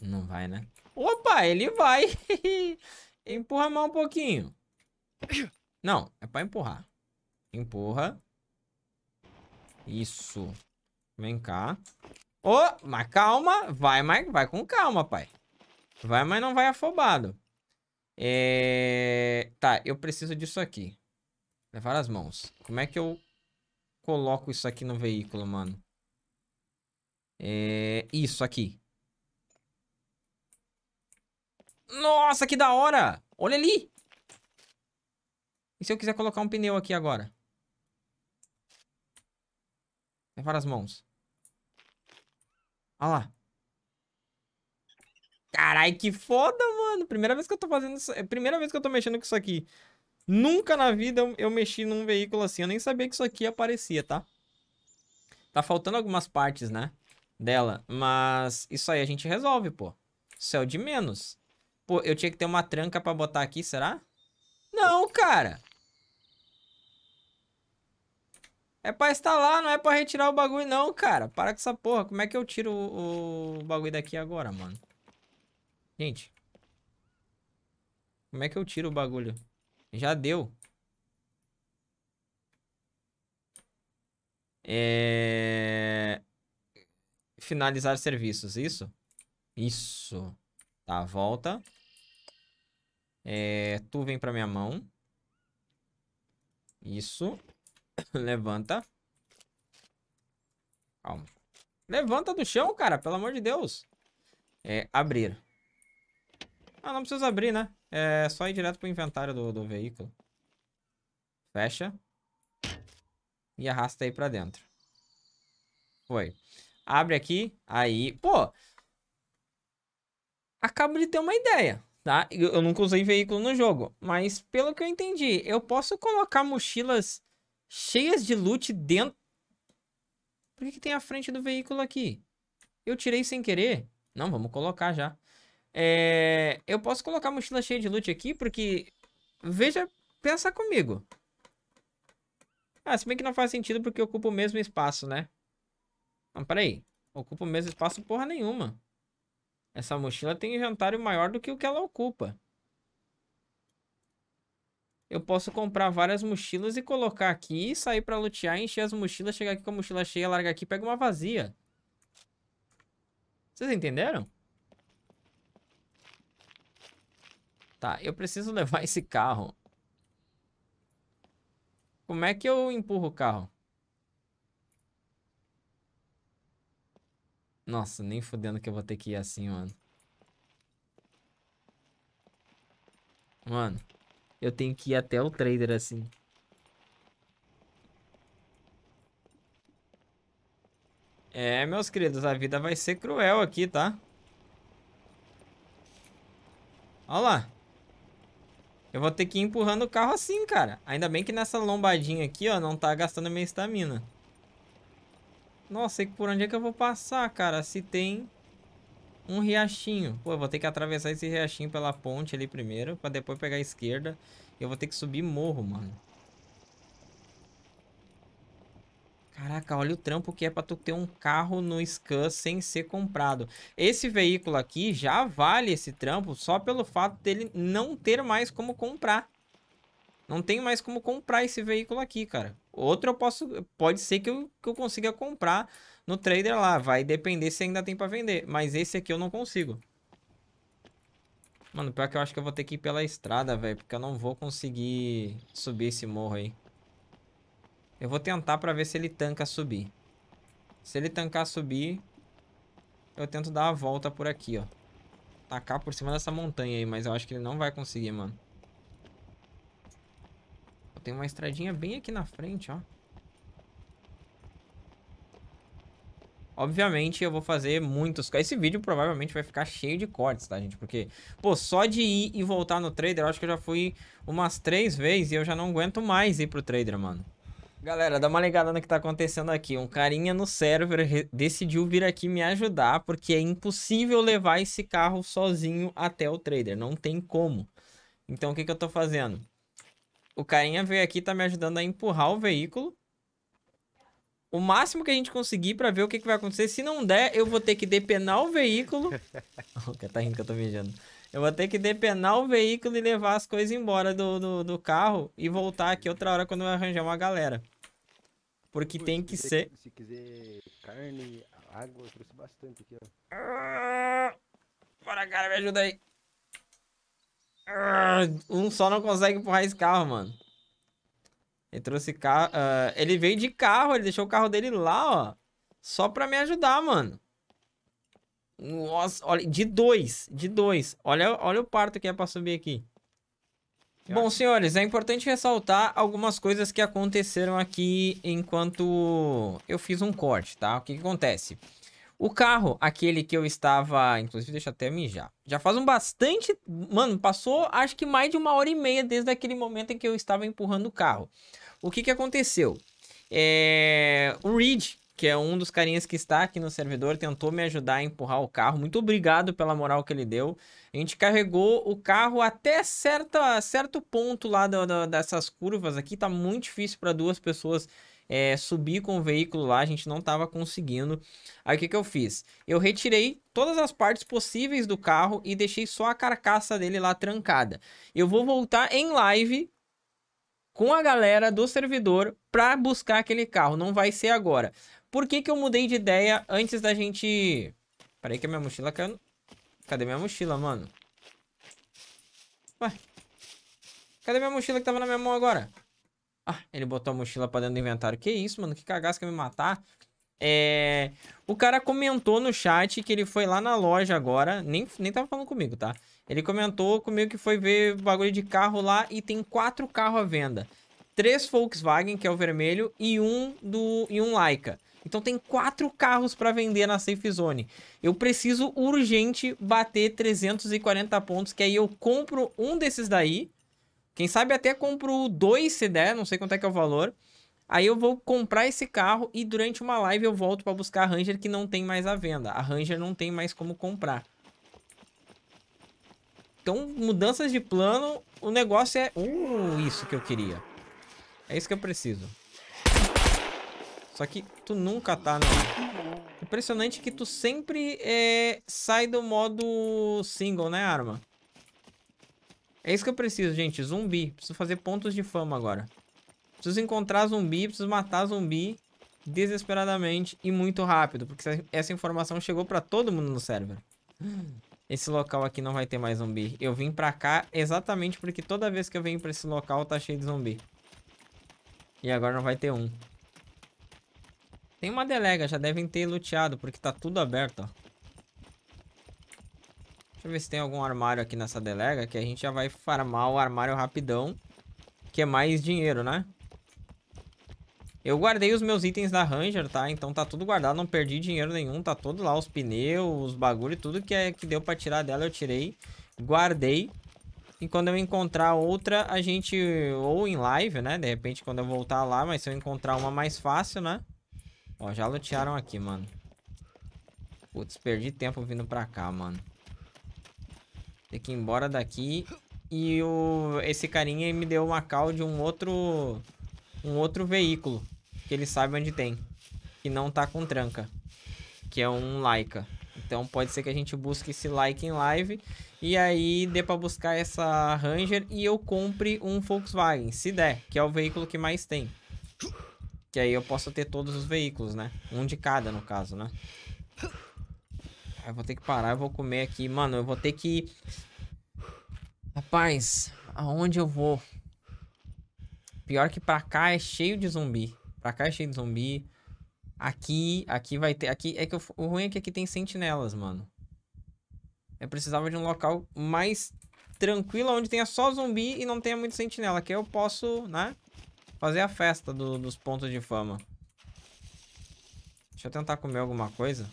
Não vai, né? Opa, ele vai! <laughs> Empurra mal um pouquinho. Não, é pra empurrar. Empurra. Isso. Vem cá. Ô, oh, mas calma. Vai, mas vai com calma, pai. Vai, mas não vai afobado. É... Tá, eu preciso disso aqui. Levar as mãos. Como é que eu coloco isso aqui no veículo, mano? É... Isso aqui. Nossa, que da hora! Olha ali! E se eu quiser colocar um pneu aqui agora? Levar as mãos. Olha lá. Carai, que foda, mano. Primeira vez que eu tô fazendo isso. É primeira vez que eu tô mexendo com isso aqui. Nunca na vida eu, eu mexi num veículo assim. Eu nem sabia que isso aqui aparecia, tá? Tá faltando algumas partes, né? Dela. Mas isso aí a gente resolve, pô. Céu de menos. Pô, eu tinha que ter uma tranca pra botar aqui, será? Não, cara. É pra instalar, não é pra retirar o bagulho não, cara. Para com essa porra. Como é que eu tiro o, o bagulho daqui agora, mano? Gente. Como é que eu tiro o bagulho? Já deu. É... Finalizar serviços, isso? Isso. Tá, volta. É... Tu vem pra minha mão. Isso. <coughs> Levanta. Calma. Levanta do chão, cara, pelo amor de Deus. É, abrir. Ah, não precisa abrir, né? É só ir direto pro inventário do, do veículo. Fecha. E arrasta aí pra dentro. Foi. Abre aqui. Aí. Pô! Acabo de ter uma ideia, tá? Eu, eu nunca usei veículo no jogo. Mas pelo que eu entendi, eu posso colocar mochilas cheias de loot dentro. Por que, que tem a frente do veículo aqui? Eu tirei sem querer. Não, vamos colocar já. É... Eu posso colocar a mochila cheia de loot aqui, porque... Veja, pensa comigo. Ah, se bem que não faz sentido porque ocupa o mesmo espaço, né? Não, peraí. Ocupa o mesmo espaço porra nenhuma. Essa mochila tem inventário maior do que o que ela ocupa eu posso comprar várias mochilas e colocar aqui, sair para lutear, encher as mochilas, chegar aqui com a mochila cheia, largar aqui, pega uma vazia. Vocês entenderam? Tá, eu preciso <laughs> levar esse carro. Como é que eu empurro o carro? Nossa, nem fudendo que eu vou ter que ir assim, mano. Mano. Eu tenho que ir até o trader assim. É, meus queridos, a vida vai ser cruel aqui, tá? Olha lá. Eu vou ter que ir empurrando o carro assim, cara. Ainda bem que nessa lombadinha aqui, ó, não tá gastando minha estamina. Nossa, e por onde é que eu vou passar, cara? Se tem um riachinho. Pô, eu vou ter que atravessar esse riachinho pela ponte ali primeiro, pra depois pegar a esquerda. eu vou ter que subir morro, mano. Caraca, olha o trampo que é pra tu ter um carro no Scan sem ser comprado. Esse veículo aqui já vale esse trampo só pelo fato dele não ter mais como comprar. Não tem mais como comprar esse veículo aqui, cara. Outro eu posso... Pode ser que eu, que eu consiga comprar no trader lá. Vai depender se ainda tem pra vender. Mas esse aqui eu não consigo. Mano, pior que eu acho que eu vou ter que ir pela estrada, velho. Porque eu não vou conseguir subir esse morro aí. Eu vou tentar pra ver se ele tanca subir. Se ele tancar subir, eu tento dar a volta por aqui, ó. Tacar por cima dessa montanha aí, mas eu acho que ele não vai conseguir, mano. Tem uma estradinha bem aqui na frente, ó. Obviamente eu vou fazer muitos... Esse vídeo provavelmente vai ficar cheio de cortes, tá, gente? Porque, pô, só de ir e voltar no trader, eu acho que eu já fui umas três vezes e eu já não aguento mais ir pro trader, mano. Galera, dá uma ligada no que tá acontecendo aqui. Um carinha no server decidiu vir aqui me ajudar porque é impossível levar esse carro sozinho até o trader. Não tem como. Então o que, que eu tô fazendo? O carinha veio aqui e tá me ajudando a empurrar o veículo o máximo que a gente conseguir para ver o que, que, vai acontecer. Se não der, eu vou ter que depenar o veículo. o <laughs> tá rindo que eu tô mijando. Eu vou ter que depenar o veículo e levar as coisas embora do, do, do carro e voltar aqui outra hora quando eu arranjar uma galera. Porque Pô, tem que ser. Se quiser carne, água, eu trouxe bastante aqui, ó. Ah, bora, cara, me ajuda aí. Ah, um só não consegue empurrar esse carro, mano. Ele trouxe carro. Uh, ah, ele veio de carro, ele deixou o carro dele lá, ó. Só pra me ajudar, mano. Nossa, olha, de dois, de dois. Olha, olha o parto que é pra subir aqui. Bom, senhores, é importante ressaltar algumas coisas que aconteceram aqui enquanto eu fiz um corte, tá? O que, que acontece? O carro, aquele que eu estava... Inclusive, deixa até mijar. Já faz um bastante... Mano, passou acho que mais de uma hora e meia desde aquele momento em que eu estava empurrando o carro. O que que aconteceu? É... O Reed, que é um dos carinhas que está aqui no servidor, tentou me ajudar a empurrar o carro. Muito obrigado pela moral que ele deu. A gente carregou o carro até certa, certo ponto lá do, do, dessas curvas aqui. Tá muito difícil para duas pessoas é, subir com o veículo lá. A gente não estava conseguindo. Aí o que, que eu fiz? Eu retirei todas as partes possíveis do carro e deixei só a carcaça dele lá trancada. Eu vou voltar em live com a galera do servidor para buscar aquele carro. Não vai ser agora. Por que, que eu mudei de ideia antes da gente... Peraí que a minha mochila caiu... Cadê minha mochila, mano? Ué? Cadê minha mochila que tava na minha mão agora? Ah, ele botou a mochila pra dentro do inventário. Que isso, mano? Que cagaço que me matar. É... O cara comentou no chat que ele foi lá na loja agora. Nem, nem tava falando comigo, tá? Ele comentou comigo que foi ver bagulho de carro lá e tem quatro carros à venda. Três Volkswagen, que é o vermelho, e um do e um Leica. Então tem quatro carros para vender na Safe Zone. Eu preciso urgente bater 340 pontos, que aí eu compro um desses daí. Quem sabe até compro dois se der, não sei quanto é que é o valor. Aí eu vou comprar esse carro e durante uma live eu volto para buscar a Ranger que não tem mais à venda. A Ranger não tem mais como comprar. Então, mudanças de plano, o negócio é... Uh, isso que eu queria. É isso que eu preciso. Só que tu nunca tá no... Impressionante que tu sempre é, sai do modo single, né, arma? É isso que eu preciso, gente. Zumbi. Preciso fazer pontos de fama agora. Preciso encontrar zumbi, preciso matar zumbi desesperadamente e muito rápido. Porque essa informação chegou pra todo mundo no server. Esse local aqui não vai ter mais zumbi. Eu vim pra cá exatamente porque toda vez que eu venho pra esse local tá cheio de zumbi. E agora não vai ter um. Tem uma delega, já devem ter luteado, porque tá tudo aberto, ó. Deixa eu ver se tem algum armário aqui nessa delega, que a gente já vai farmar o armário rapidão, que é mais dinheiro, né? Eu guardei os meus itens da Ranger, tá? Então tá tudo guardado, não perdi dinheiro nenhum. Tá todo lá, os pneus, os bagulho, tudo que, é, que deu pra tirar dela eu tirei. Guardei. E quando eu encontrar outra, a gente... Ou em live, né? De repente, quando eu voltar lá. Mas se eu encontrar uma mais fácil, né? Ó, já lutearam aqui, mano. Putz, perdi tempo vindo pra cá, mano. Tem que ir embora daqui. E o... esse carinha me deu uma call de um outro... Um outro veículo que ele sabe onde tem, que não tá com tranca, que é um Laika. Então pode ser que a gente busque esse like em live e aí dê para buscar essa Ranger e eu compre um Volkswagen, se der, que é o veículo que mais tem. Que aí eu posso ter todos os veículos, né? Um de cada, no caso, né? Eu vou ter que parar, eu vou comer aqui. Mano, eu vou ter que... Rapaz, aonde eu vou? Pior que pra cá é cheio de zumbi. Pra cá é cheio de zumbi. Aqui, aqui vai ter. Aqui é que eu, o ruim é que aqui tem sentinelas, mano. Eu precisava de um local mais tranquilo, onde tenha só zumbi e não tenha muito sentinela. Que eu posso, né? Fazer a festa do, dos pontos de fama. Deixa eu tentar comer alguma coisa.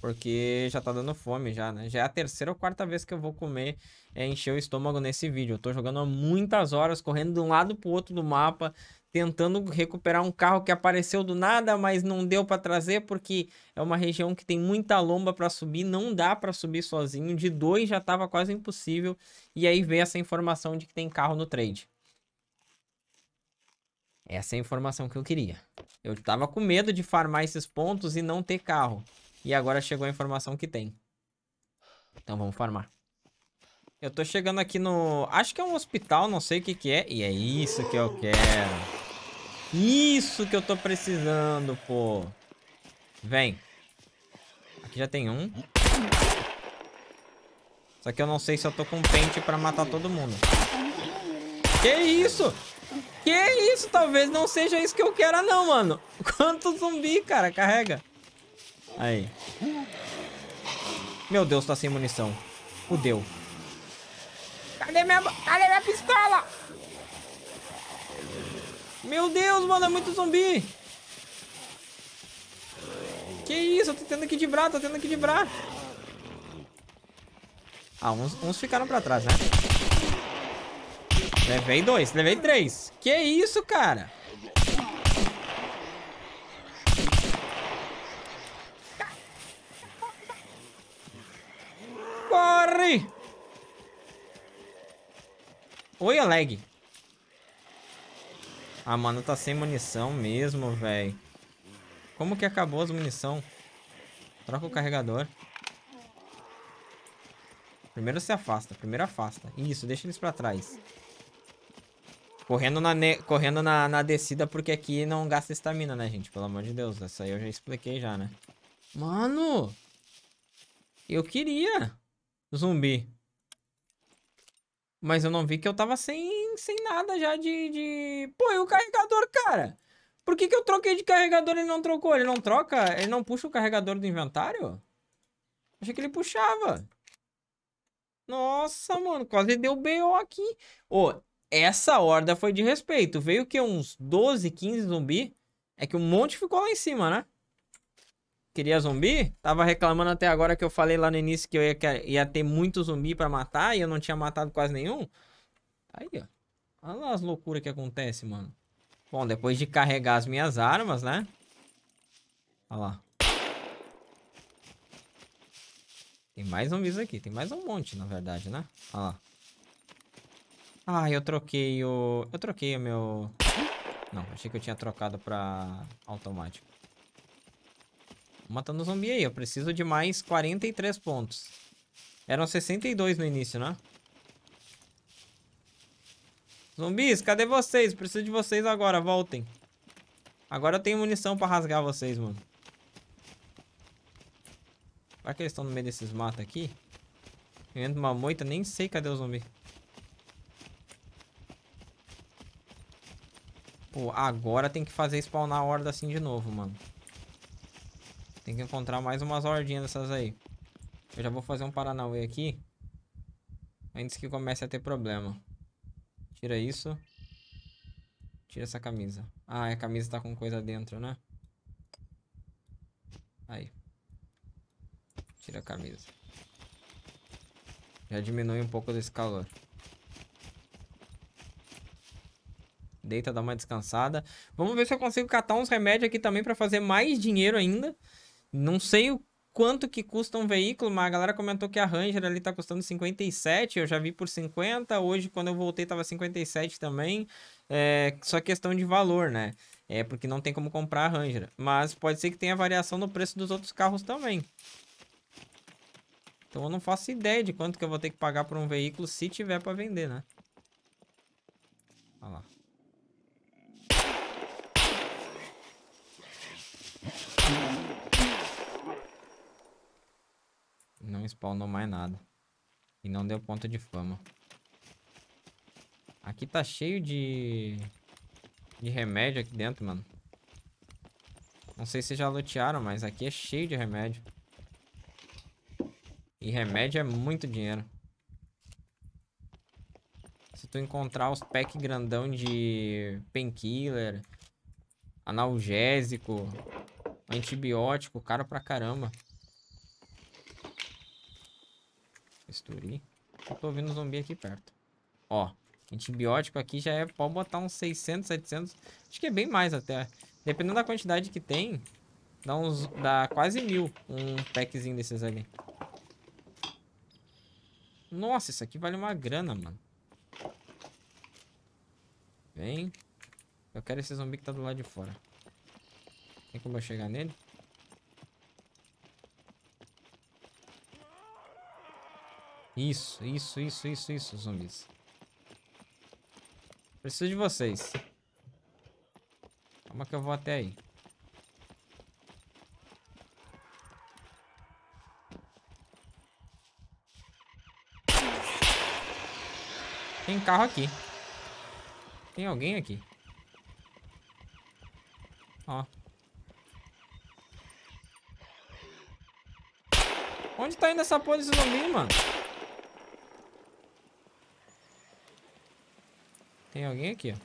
Porque já tá dando fome já, né? Já é a terceira ou quarta vez que eu vou comer, é encher o estômago nesse vídeo. Eu tô jogando há muitas horas, correndo de um lado pro outro do mapa, tentando recuperar um carro que apareceu do nada, mas não deu para trazer porque é uma região que tem muita lomba para subir, não dá para subir sozinho, de dois já estava quase impossível, e aí veio essa informação de que tem carro no trade. Essa é a informação que eu queria. Eu tava com medo de farmar esses pontos e não ter carro. E agora chegou a informação que tem. Então vamos farmar. Eu tô chegando aqui no... Acho que é um hospital, não sei o que que é. E é isso que eu quero. Isso que eu tô precisando, pô. Vem. Aqui já tem um. Só que eu não sei se eu tô com pente pra matar todo mundo. Que isso? Que isso? Talvez não seja isso que eu quero, não, mano. <laughs> Quanto zumbi, cara. Carrega. Aí. Meu Deus, tá sem munição. Fudeu. Cadê minha, cadê minha pistola? Meu Deus, mano, é muito zumbi. Que isso, eu tô tendo que dibrar, tô tendo que dibrar. Ah, uns, uns ficaram pra trás, né? Levei dois, levei três. Que isso, cara? Corre! Oi, lag. Ah, mano, tá sem munição mesmo, velho. Como que acabou as munição? Troca o carregador. Primeiro se afasta, primeiro afasta. Isso, deixa eles pra trás. Correndo na, Correndo na, na descida porque aqui não gasta estamina, né, gente? Pelo amor de Deus, essa aí eu já expliquei já, né? Mano! Eu queria zumbi. Mas eu não vi que eu tava sem, sem nada já de, de... Pô, e o carregador, cara? Por que, que eu troquei de carregador e ele não trocou? Ele não troca? Ele não puxa o carregador do inventário? Achei que ele puxava. Nossa, mano, quase deu BO aqui. Ô, essa horda foi de respeito. Veio que uns 12, 15 zumbi. É que um monte ficou lá em cima, né? queria zumbi? Tava reclamando até agora que eu falei lá no início que eu ia, que ia ter muito zumbi pra matar e eu não tinha matado quase nenhum. Aí, ó. Olha lá as loucuras que acontecem, mano. Bom, depois de carregar as minhas armas, né? Olha lá. Tem mais zumbis aqui. Tem mais um monte, na verdade, né? Olha lá. Ah, eu troquei o... Eu troquei o meu... Não, achei que eu tinha trocado pra automático matando zumbi aí. Eu preciso de mais 43 pontos. Eram 62 no início, né? Zumbis, cadê vocês? Preciso de vocês agora, voltem. Agora eu tenho munição pra rasgar vocês, mano. Será que eles estão no meio desses matos aqui? Vendo uma moita, nem sei cadê o zumbi. Pô, agora tem que fazer spawnar a horda assim de novo, mano. Tem que encontrar mais umas hordinhas dessas aí. Eu já vou fazer um Paranauê aqui. Antes que comece a ter problema. Tira isso. Tira essa camisa. Ah, a camisa tá com coisa dentro, né? Aí. Tira a camisa. Já diminui um pouco desse calor. Deita, dá uma descansada. Vamos ver se eu consigo catar uns remédios aqui também pra fazer mais dinheiro ainda. Não sei o quanto que custa um veículo, mas a galera comentou que a Ranger ali tá custando 57, eu já vi por 50, hoje quando eu voltei tava 57 também, é só questão de valor, né? É porque não tem como comprar a Ranger, mas pode ser que tenha variação no preço dos outros carros também. Então eu não faço ideia de quanto que eu vou ter que pagar por um veículo se tiver para vender, né? Olha lá. Não spawnou mais nada. E não deu ponto de fama. Aqui tá cheio de... De remédio aqui dentro, mano. Não sei se já lutearam, mas aqui é cheio de remédio. E remédio é muito dinheiro. Se tu encontrar os pack grandão de painkiller, analgésico, antibiótico, caro pra caramba. bisturi. Eu tô ouvindo zumbi aqui perto. Ó, antibiótico aqui já é... Pode botar uns 600, 700. Acho que é bem mais até. Dependendo da quantidade que tem, dá, uns, dá quase mil um packzinho desses ali. Nossa, isso aqui vale uma grana, mano. Vem. Eu quero esse zumbi que tá do lado de fora. Tem como eu chegar nele? Isso, isso, isso, isso, isso, zumbis. Preciso de vocês. Calma é que eu vou até aí. Tem carro aqui. Tem alguém aqui. Ó. Onde tá indo essa porra de zumbi, mano? Tem alguém aqui, ó.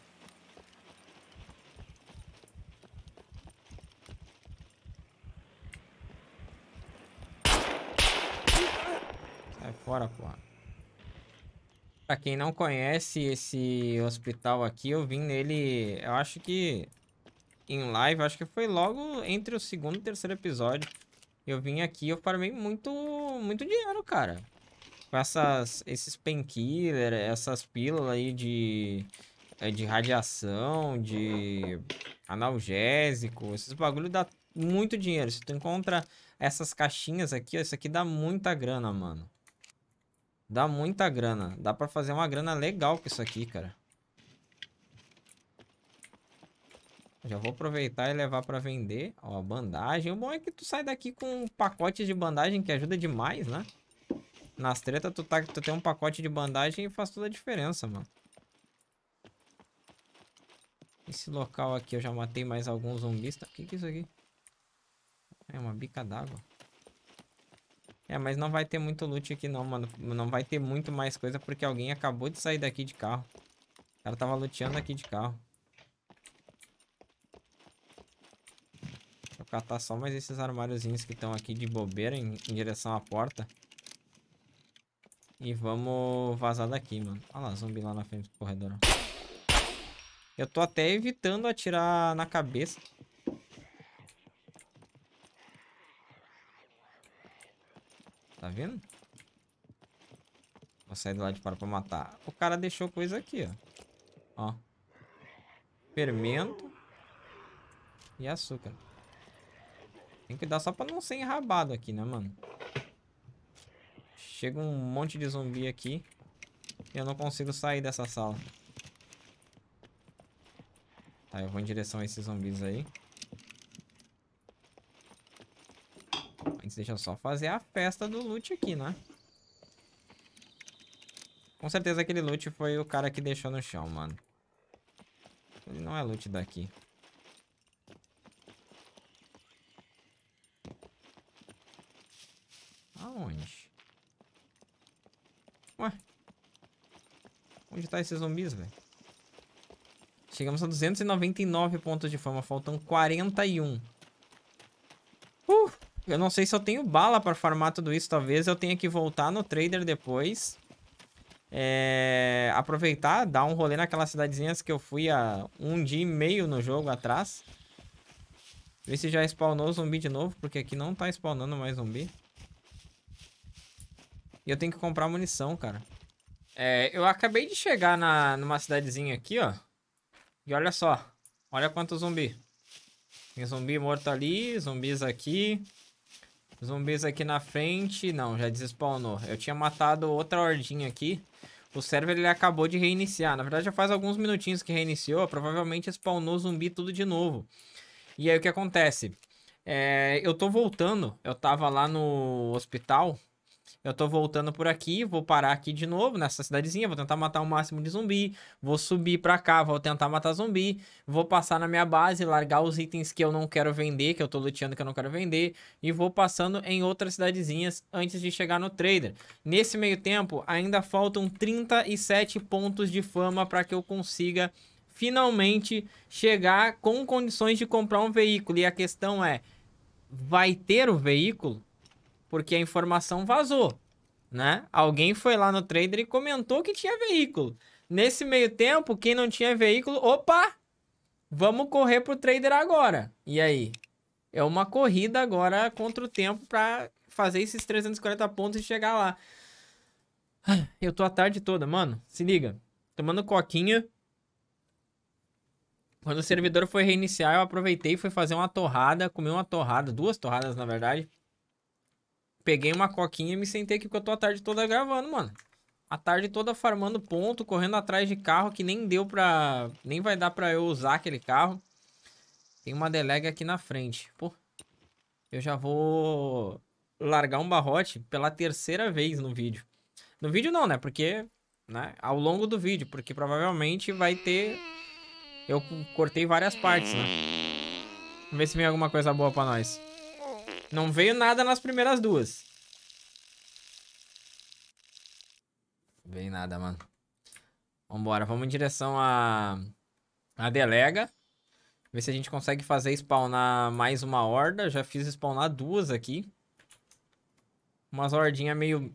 Sai fora, porra. Pra quem não conhece esse hospital aqui, eu vim nele... Eu acho que... Em live, acho que foi logo entre o segundo e o terceiro episódio. Eu vim aqui, eu farmei muito, muito dinheiro, cara com essas, esses painkiller, essas pílulas aí de, eh, de radiação, de analgésico, esses bagulho dá muito dinheiro. Se tu encontra essas caixinhas aqui, ó, isso aqui dá muita grana, mano. Dá muita grana. Dá pra fazer uma grana legal com isso aqui, cara. Já vou aproveitar e levar pra vender. Ó, bandagem. O bom é que tu sai daqui com um pacote de bandagem que ajuda demais, né? Nas tretas, tu, tá, tu tem um pacote de bandagem e faz toda a diferença, mano. Esse local aqui, eu já matei mais alguns zumbis. O que que é isso aqui? É uma bica d'água. É, mas não vai ter muito loot aqui não, mano. Não vai ter muito mais coisa porque alguém acabou de sair daqui de carro. O cara tava luteando aqui de carro. Vou catar só mais esses armáriozinhos que estão aqui de bobeira em, em direção à porta. E vamos vazar daqui, mano. Olha lá, zumbi lá na frente do corredor. Eu tô até evitando atirar na cabeça. Tá vendo? Vou sair do lado de fora pra matar. O cara deixou coisa aqui, ó. Ó. Fermento. E açúcar. Tem que dar só pra não ser enrabado aqui, né, mano? Chega um monte de zumbi aqui. E eu não consigo sair dessa sala. Tá, eu vou em direção a esses zumbis aí. Antes, deixa eu só fazer a festa do loot aqui, né? Com certeza aquele loot foi o cara que deixou no chão, mano. Ele não é loot daqui. onde tá esses zumbis, velho. Chegamos a 299 pontos de fama. Faltam 41. Uh, eu não sei se eu tenho bala pra farmar tudo isso. Talvez eu tenha que voltar no trader depois. É, aproveitar, dar um rolê naquelas cidadezinhas que eu fui há um dia e meio no jogo atrás. Ver se já spawnou zumbi de novo, porque aqui não tá spawnando mais zumbi. E eu tenho que comprar munição, cara. É, eu acabei de chegar na, numa cidadezinha aqui, ó. E olha só. Olha quanto zumbi. Tem zumbi morto ali, zumbis aqui. Zumbis aqui na frente. Não, já despawnou. Eu tinha matado outra hordinha aqui. O server ele acabou de reiniciar. Na verdade, já faz alguns minutinhos que reiniciou. Provavelmente spawnou zumbi tudo de novo. E aí o que acontece? É, eu tô voltando. Eu tava lá no hospital eu tô voltando por aqui, vou parar aqui de novo nessa cidadezinha, vou tentar matar o máximo de zumbi, vou subir pra cá, vou tentar matar zumbi, vou passar na minha base, largar os itens que eu não quero vender, que eu tô lutando que eu não quero vender, e vou passando em outras cidadezinhas antes de chegar no trader. Nesse meio tempo, ainda faltam 37 pontos de fama para que eu consiga finalmente chegar com condições de comprar um veículo. E a questão é, vai ter o veículo? porque a informação vazou, né? Alguém foi lá no trader e comentou que tinha veículo. Nesse meio tempo, quem não tinha veículo, opa, vamos correr pro trader agora. E aí? É uma corrida agora contra o tempo para fazer esses 340 pontos e chegar lá. Ah, eu tô a tarde toda, mano. Se liga. Tomando coquinha. Quando o servidor foi reiniciar, eu aproveitei e fui fazer uma torrada, comi uma torrada, duas torradas na verdade. Peguei uma coquinha e me sentei aqui porque eu tô a tarde toda gravando, mano. A tarde toda farmando ponto, correndo atrás de carro que nem deu pra... Nem vai dar pra eu usar aquele carro. Tem uma delega aqui na frente. Pô, eu já vou largar um barrote pela terceira vez no vídeo. No vídeo não, né? Porque, né? Ao longo do vídeo, porque provavelmente vai ter... Eu cortei várias partes, né? Vamos ver se vem alguma coisa boa pra nós. Não veio nada nas primeiras duas. Não veio nada, mano. Vambora, vamos em direção à a... a delega. Ver se a gente consegue fazer spawnar mais uma horda. Já fiz spawnar duas aqui. Umas hordinhas meio...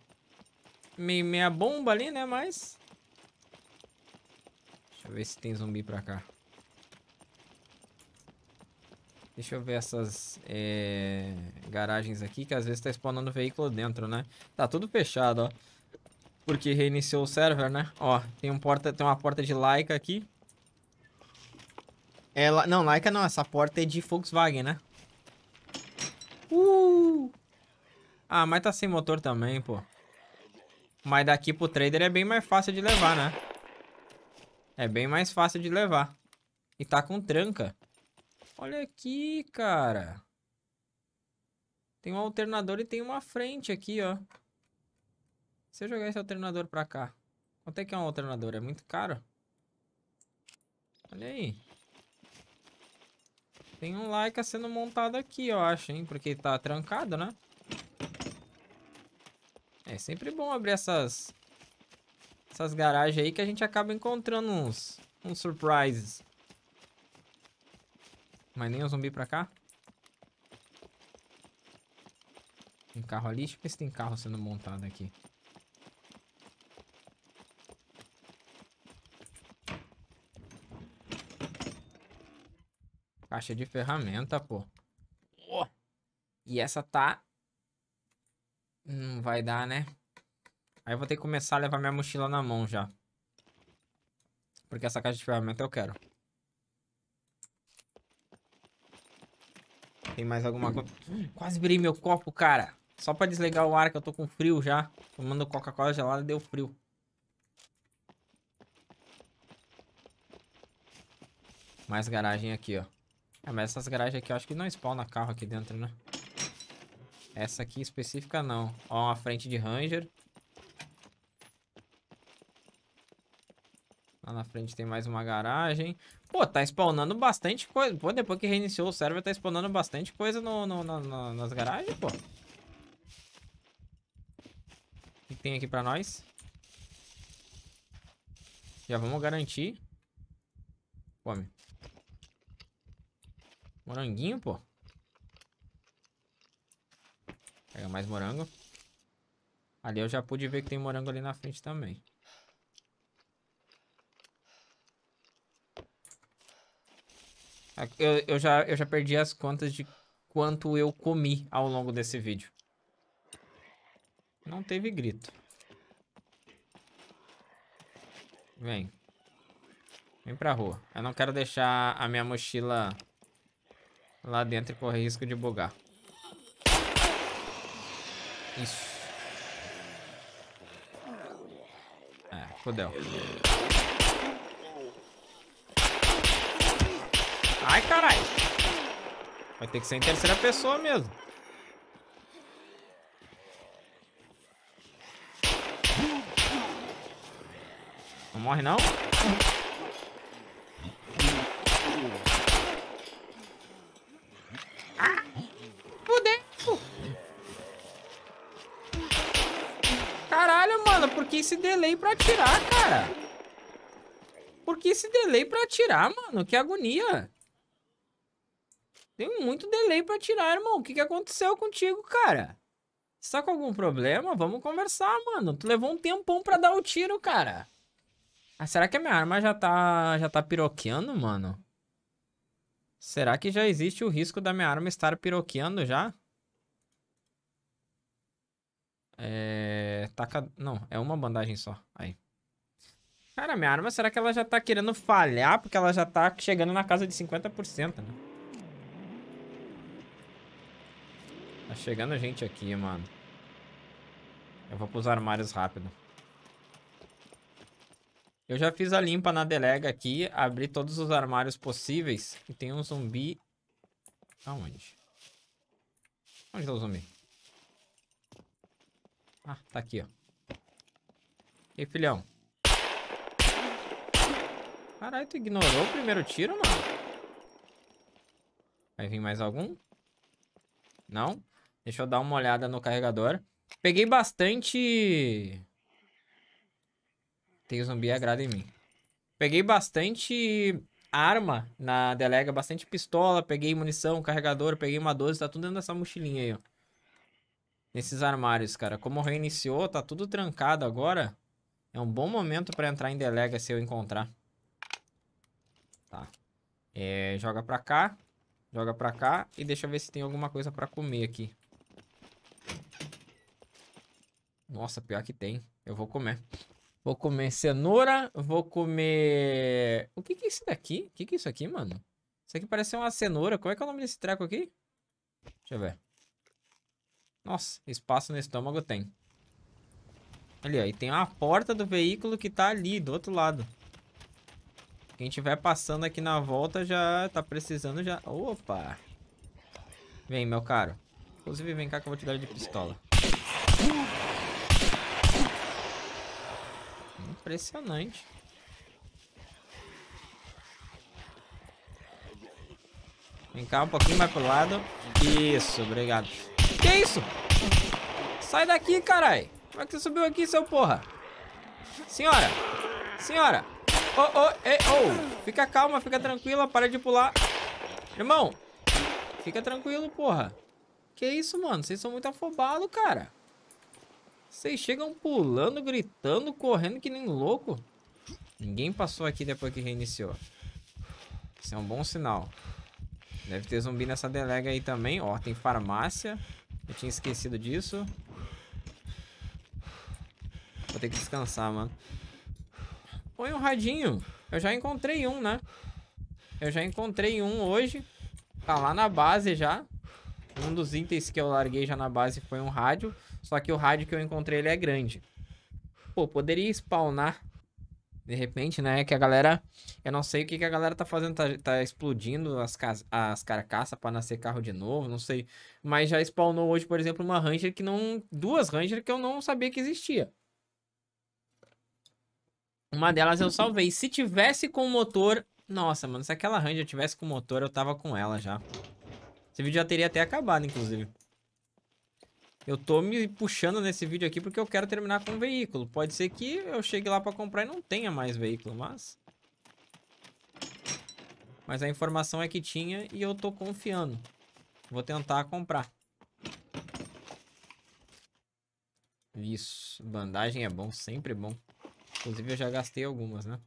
meio... Meia bomba ali, né? Mas... Deixa eu ver se tem zumbi pra cá. Deixa eu ver essas é, garagens aqui, que às vezes tá spawnando veículo dentro, né? Tá tudo fechado, ó. Porque reiniciou o server, né? Ó, tem, um porta, tem uma porta de Laika aqui. É, não, Laika não, essa porta é de Volkswagen, né? Uh! Ah, mas tá sem motor também, pô. Mas daqui pro trader é bem mais fácil de levar, né? É bem mais fácil de levar. E tá com tranca. Olha aqui, cara. Tem um alternador e tem uma frente aqui, ó. Se eu jogar esse alternador pra cá. Quanto é que é um alternador? É muito caro? Olha aí. Tem um Laika sendo montado aqui, eu acho, hein? Porque tá trancado, né? É sempre bom abrir essas... Essas garagens aí que a gente acaba encontrando uns... Uns surprises. Mas nem o zumbi pra cá. Tem carro ali. Deixa eu ver se tem carro sendo montado aqui. Caixa de ferramenta, pô. E essa tá... Não vai dar, né? Aí eu vou ter que começar a levar minha mochila na mão já. Porque essa caixa de ferramenta eu quero. Tem mais alguma hum. coisa? quase virei meu copo, cara. Só pra desligar o ar que eu tô com frio já. Tomando Coca-Cola gelada deu frio. Mais garagem aqui, ó. É, mas essas garagens aqui eu acho que não spawna carro aqui dentro, né? Essa aqui específica não. Ó, uma frente de Ranger. Lá na frente tem mais uma garagem. Pô, tá spawnando bastante coisa. Pô, depois que reiniciou o server, tá spawnando bastante coisa no, no, no, no nas garagens, pô. O que tem aqui pra nós? Já vamos garantir. Come. Moranguinho, pô. Pega mais morango. Ali eu já pude ver que tem morango ali na frente também. Eu, eu, já, eu já perdi as contas de quanto eu comi ao longo desse vídeo. Não teve grito. Vem. Vem pra rua. Eu não quero deixar a minha mochila lá dentro e correr risco de bugar. Isso. É, fodeu. Ai, caralho. Vai ter que ser em terceira pessoa mesmo. Não morre, não? Ah! Fudeu! Caralho, mano, por que esse delay pra atirar, cara? Por que esse delay pra atirar, mano? Que agonia! Tem muito delay para tirar, irmão. O que, que aconteceu contigo, cara? Você tá com algum problema? Vamos conversar, mano. Tu levou um tempão pra dar o tiro, cara. Ah, será que a minha arma já tá, já tá piroqueando, mano? Será que já existe o risco da minha arma estar piroqueando já? É... Taca... Tá não, é uma bandagem só. Aí. Cara, minha arma, será que ela já tá querendo falhar? Porque ela já tá chegando na casa de 50%, né? Tá chegando gente aqui, mano. Eu vou pros armários rápido. Eu já fiz a limpa na delega aqui, abri todos os armários possíveis e tem um zumbi... Aonde? Onde tá o zumbi? Ah, tá aqui, ó. E aí, filhão? Caralho, tu ignorou o primeiro tiro, mano? Vai vir mais algum? Não? Deixa eu dar uma olhada no carregador. Peguei bastante... Tem zumbi agrada em mim. Peguei bastante arma na delega, bastante pistola, peguei munição, carregador, peguei uma 12, tá tudo dentro dessa mochilinha aí, ó. Nesses armários, cara. Como reiniciou, tá tudo trancado agora. É um bom momento pra entrar em delega se eu encontrar. Tá. É, joga pra cá. Joga pra cá. E deixa eu ver se tem alguma coisa pra comer aqui. Nossa, pior que tem. Eu vou comer. Vou comer cenoura, vou comer... O que que é isso daqui? O que que é isso aqui, mano? Isso aqui parece uma cenoura. Qual é que é o nome desse treco aqui? Deixa eu ver. Nossa, espaço no estômago tem. Ali, ó. E tem uma porta do veículo que tá ali, do outro lado. Quem estiver passando aqui na volta já tá precisando já... Opa! Vem, meu caro. Inclusive, vem cá que eu vou te dar de pistola. Uh! Impressionante. Vem cá, um pouquinho mais pro lado. Isso, obrigado. Que isso? Sai daqui, carai. Como é que você subiu aqui, seu porra? Senhora. Senhora. Oh, oh, ei, oh. Fica calma, fica tranquila, para de pular. Irmão, fica tranquilo, porra. Que isso, mano? Vocês são muito afobados, cara. Vocês chegam pulando, gritando, correndo que nem louco. Ninguém passou aqui depois que reiniciou. Isso é um bom sinal. Deve ter zumbi nessa delega aí também. Ó, tem farmácia. Eu tinha esquecido disso. Vou ter que descansar, mano. Põe um radinho. Eu já encontrei um, né? Eu já encontrei um hoje. Tá lá na base já. Um dos itens que eu larguei já na base foi um rádio. Só que o rádio que eu encontrei ele é grande. Pô, poderia spawnar de repente, né? Que a galera. Eu não sei o que, que a galera tá fazendo. Tá, tá explodindo as, cas... as carcaças para nascer carro de novo, não sei. Mas já spawnou hoje, por exemplo, uma Ranger que não. Duas Ranger que eu não sabia que existia. Uma delas eu salvei. Se tivesse com motor. Nossa, mano, se aquela Ranger tivesse com motor, eu tava com ela já. Esse vídeo já teria até acabado, inclusive. Eu tô me puxando nesse vídeo aqui porque eu quero terminar com um veículo. Pode ser que eu chegue lá pra comprar e não tenha mais veículo, mas... Mas a informação é que tinha e eu tô confiando. Vou tentar comprar. Isso. Bandagem é bom, sempre bom. Inclusive eu já gastei algumas, né?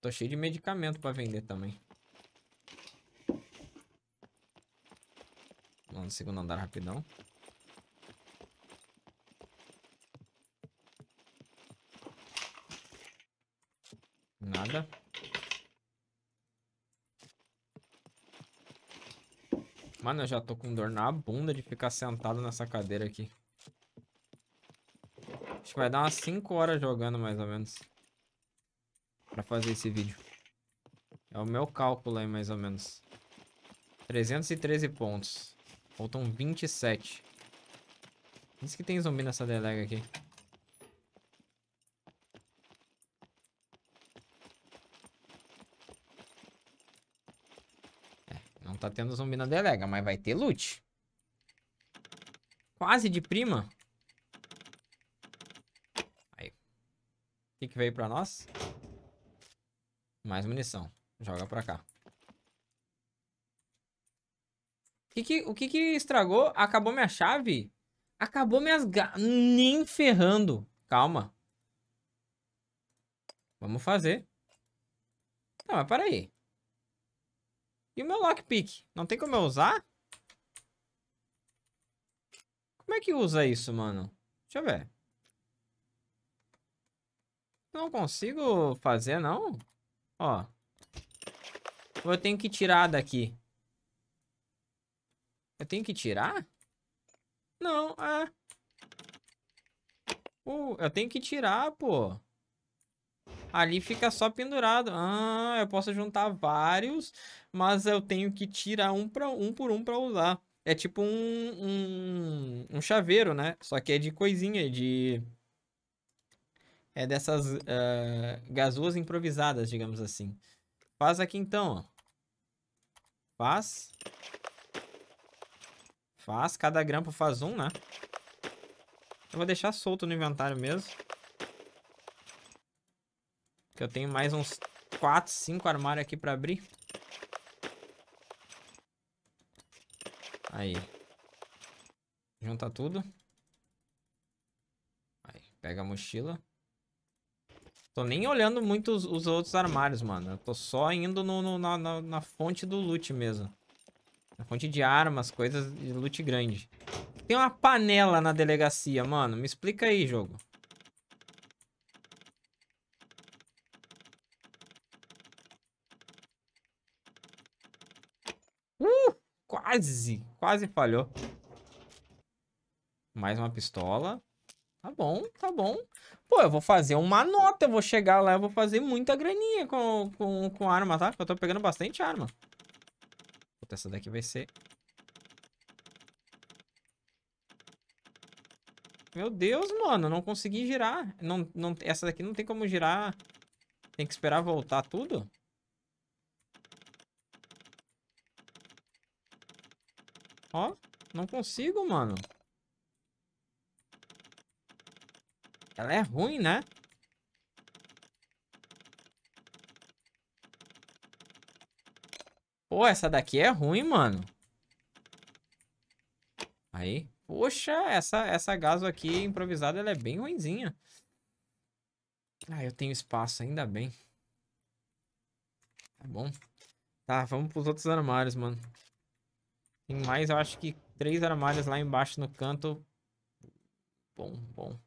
Tô cheio de medicamento pra vender também. lá no segundo andar rapidão. Nada. Mano, eu já tô com dor na bunda de ficar sentado nessa cadeira aqui. Acho que vai dar umas 5 horas jogando, mais ou menos. Pra fazer esse vídeo. É o meu cálculo aí, mais ou menos. 313 pontos. Faltam 27. Diz que tem zumbi nessa delega aqui. É, não tá tendo zumbi na delega, mas vai ter loot. Quase de prima. Aí. O que, que veio pra nós? Mais munição. Joga pra cá. que que, o que que estragou? Acabou minha chave? Acabou minhas... Ga... Nem ferrando. Calma. Vamos fazer. Não, mas para E o meu lockpick? Não tem como eu usar? Como é que usa isso, mano? Deixa eu ver. Não consigo fazer, não? Ó. Eu tenho que tirar daqui. Eu tenho que tirar? Não, é. Uh, eu tenho que tirar, pô. Ali fica só pendurado. Ah, eu posso juntar vários, mas eu tenho que tirar um, pra, um por um pra usar. É tipo um, um, um chaveiro, né? Só que é de coisinha, de... É dessas uh, improvisadas, digamos assim. Faz aqui então, ó. Faz. Faz, cada grampo faz um, né? Eu vou deixar solto no inventário mesmo. Que eu tenho mais uns 4, 5 armários aqui pra abrir. Aí. Junta tudo. Aí, pega a mochila. Tô nem olhando muito os, os outros armários, mano. Eu tô só indo no, no, na, na, na fonte do loot mesmo. A fonte de armas, coisas de loot grande. Tem uma panela na delegacia, mano. Me explica aí, jogo. Uh! Quase! Quase falhou. Mais uma pistola. Tá bom, tá bom. Pô, eu vou fazer uma nota, eu vou chegar lá, eu vou fazer muita graninha com, com, com arma, tá? Eu tô pegando bastante arma essa daqui vai ser... Meu Deus, mano, não consegui girar. Não, não, essa daqui não tem como girar. Tem que esperar voltar tudo? Ó, não consigo, mano. Ela é ruim, né? Pô, essa daqui é ruim, mano. Aí. Poxa, essa, essa gaso aqui improvisada, ela é bem ruinzinha. Ah, eu tenho espaço, ainda bem. Tá bom. Tá, vamos pros outros armários, mano. Tem mais, eu acho que três armários lá embaixo no canto. Bom, bom.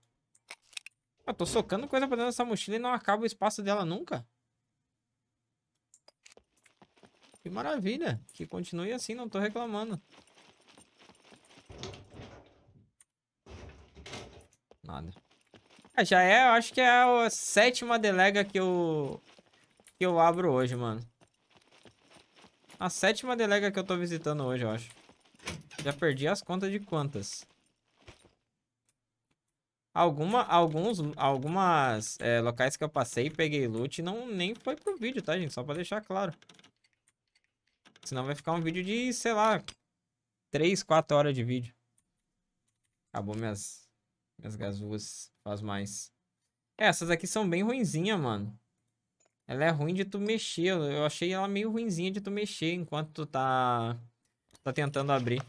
Eu tô socando coisa pra dentro dessa mochila e não acaba o espaço dela nunca. Que maravilha. Que continue assim, não tô reclamando. Nada. É, já é, acho que é a sétima delega que eu... Que eu abro hoje, mano. A sétima delega que eu tô visitando hoje, eu acho. Já perdi as contas de quantas. Alguma, alguns, algumas é, locais que eu passei e peguei loot não nem foi pro vídeo, tá, gente? Só pra deixar claro. Senão vai ficar um vídeo de, sei lá, 3, 4 horas de vídeo. Acabou minhas, minhas gazuas. Faz mais. É, essas aqui são bem ruinzinha, mano. Ela é ruim de tu mexer. Eu achei ela meio ruinzinha de tu mexer enquanto tu tá, tá tentando abrir.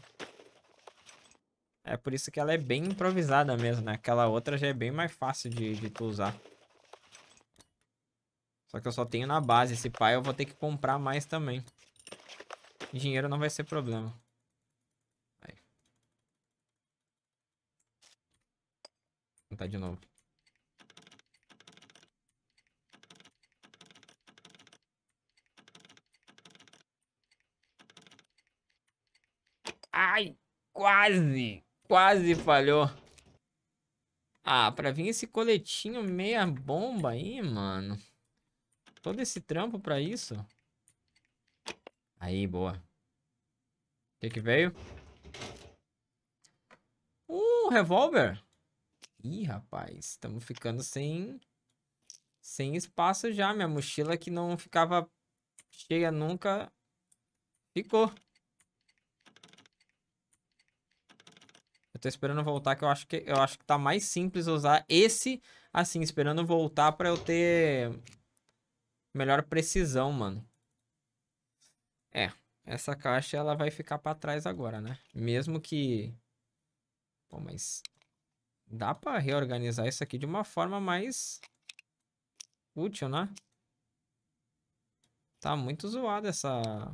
É por isso que ela é bem improvisada mesmo, né? Aquela outra já é bem mais fácil de, de tu usar. Só que eu só tenho na base. Esse pai eu vou ter que comprar mais também. Dinheiro não vai ser problema. Aí. Tentar de novo. Ai, quase, quase falhou. Ah, pra vir esse coletinho meia bomba aí, mano. Todo esse trampo pra isso. Aí, boa que que veio? Um uh, revólver. Ih, rapaz, estamos ficando sem sem espaço já. Minha mochila que não ficava cheia nunca ficou. Eu tô esperando voltar que eu acho que eu acho que tá mais simples usar esse assim, esperando voltar para eu ter melhor precisão, mano. É essa caixa ela vai ficar para trás agora, né? Mesmo que... Pô, mas dá para reorganizar isso aqui de uma forma mais útil, né? Tá muito zoado essa...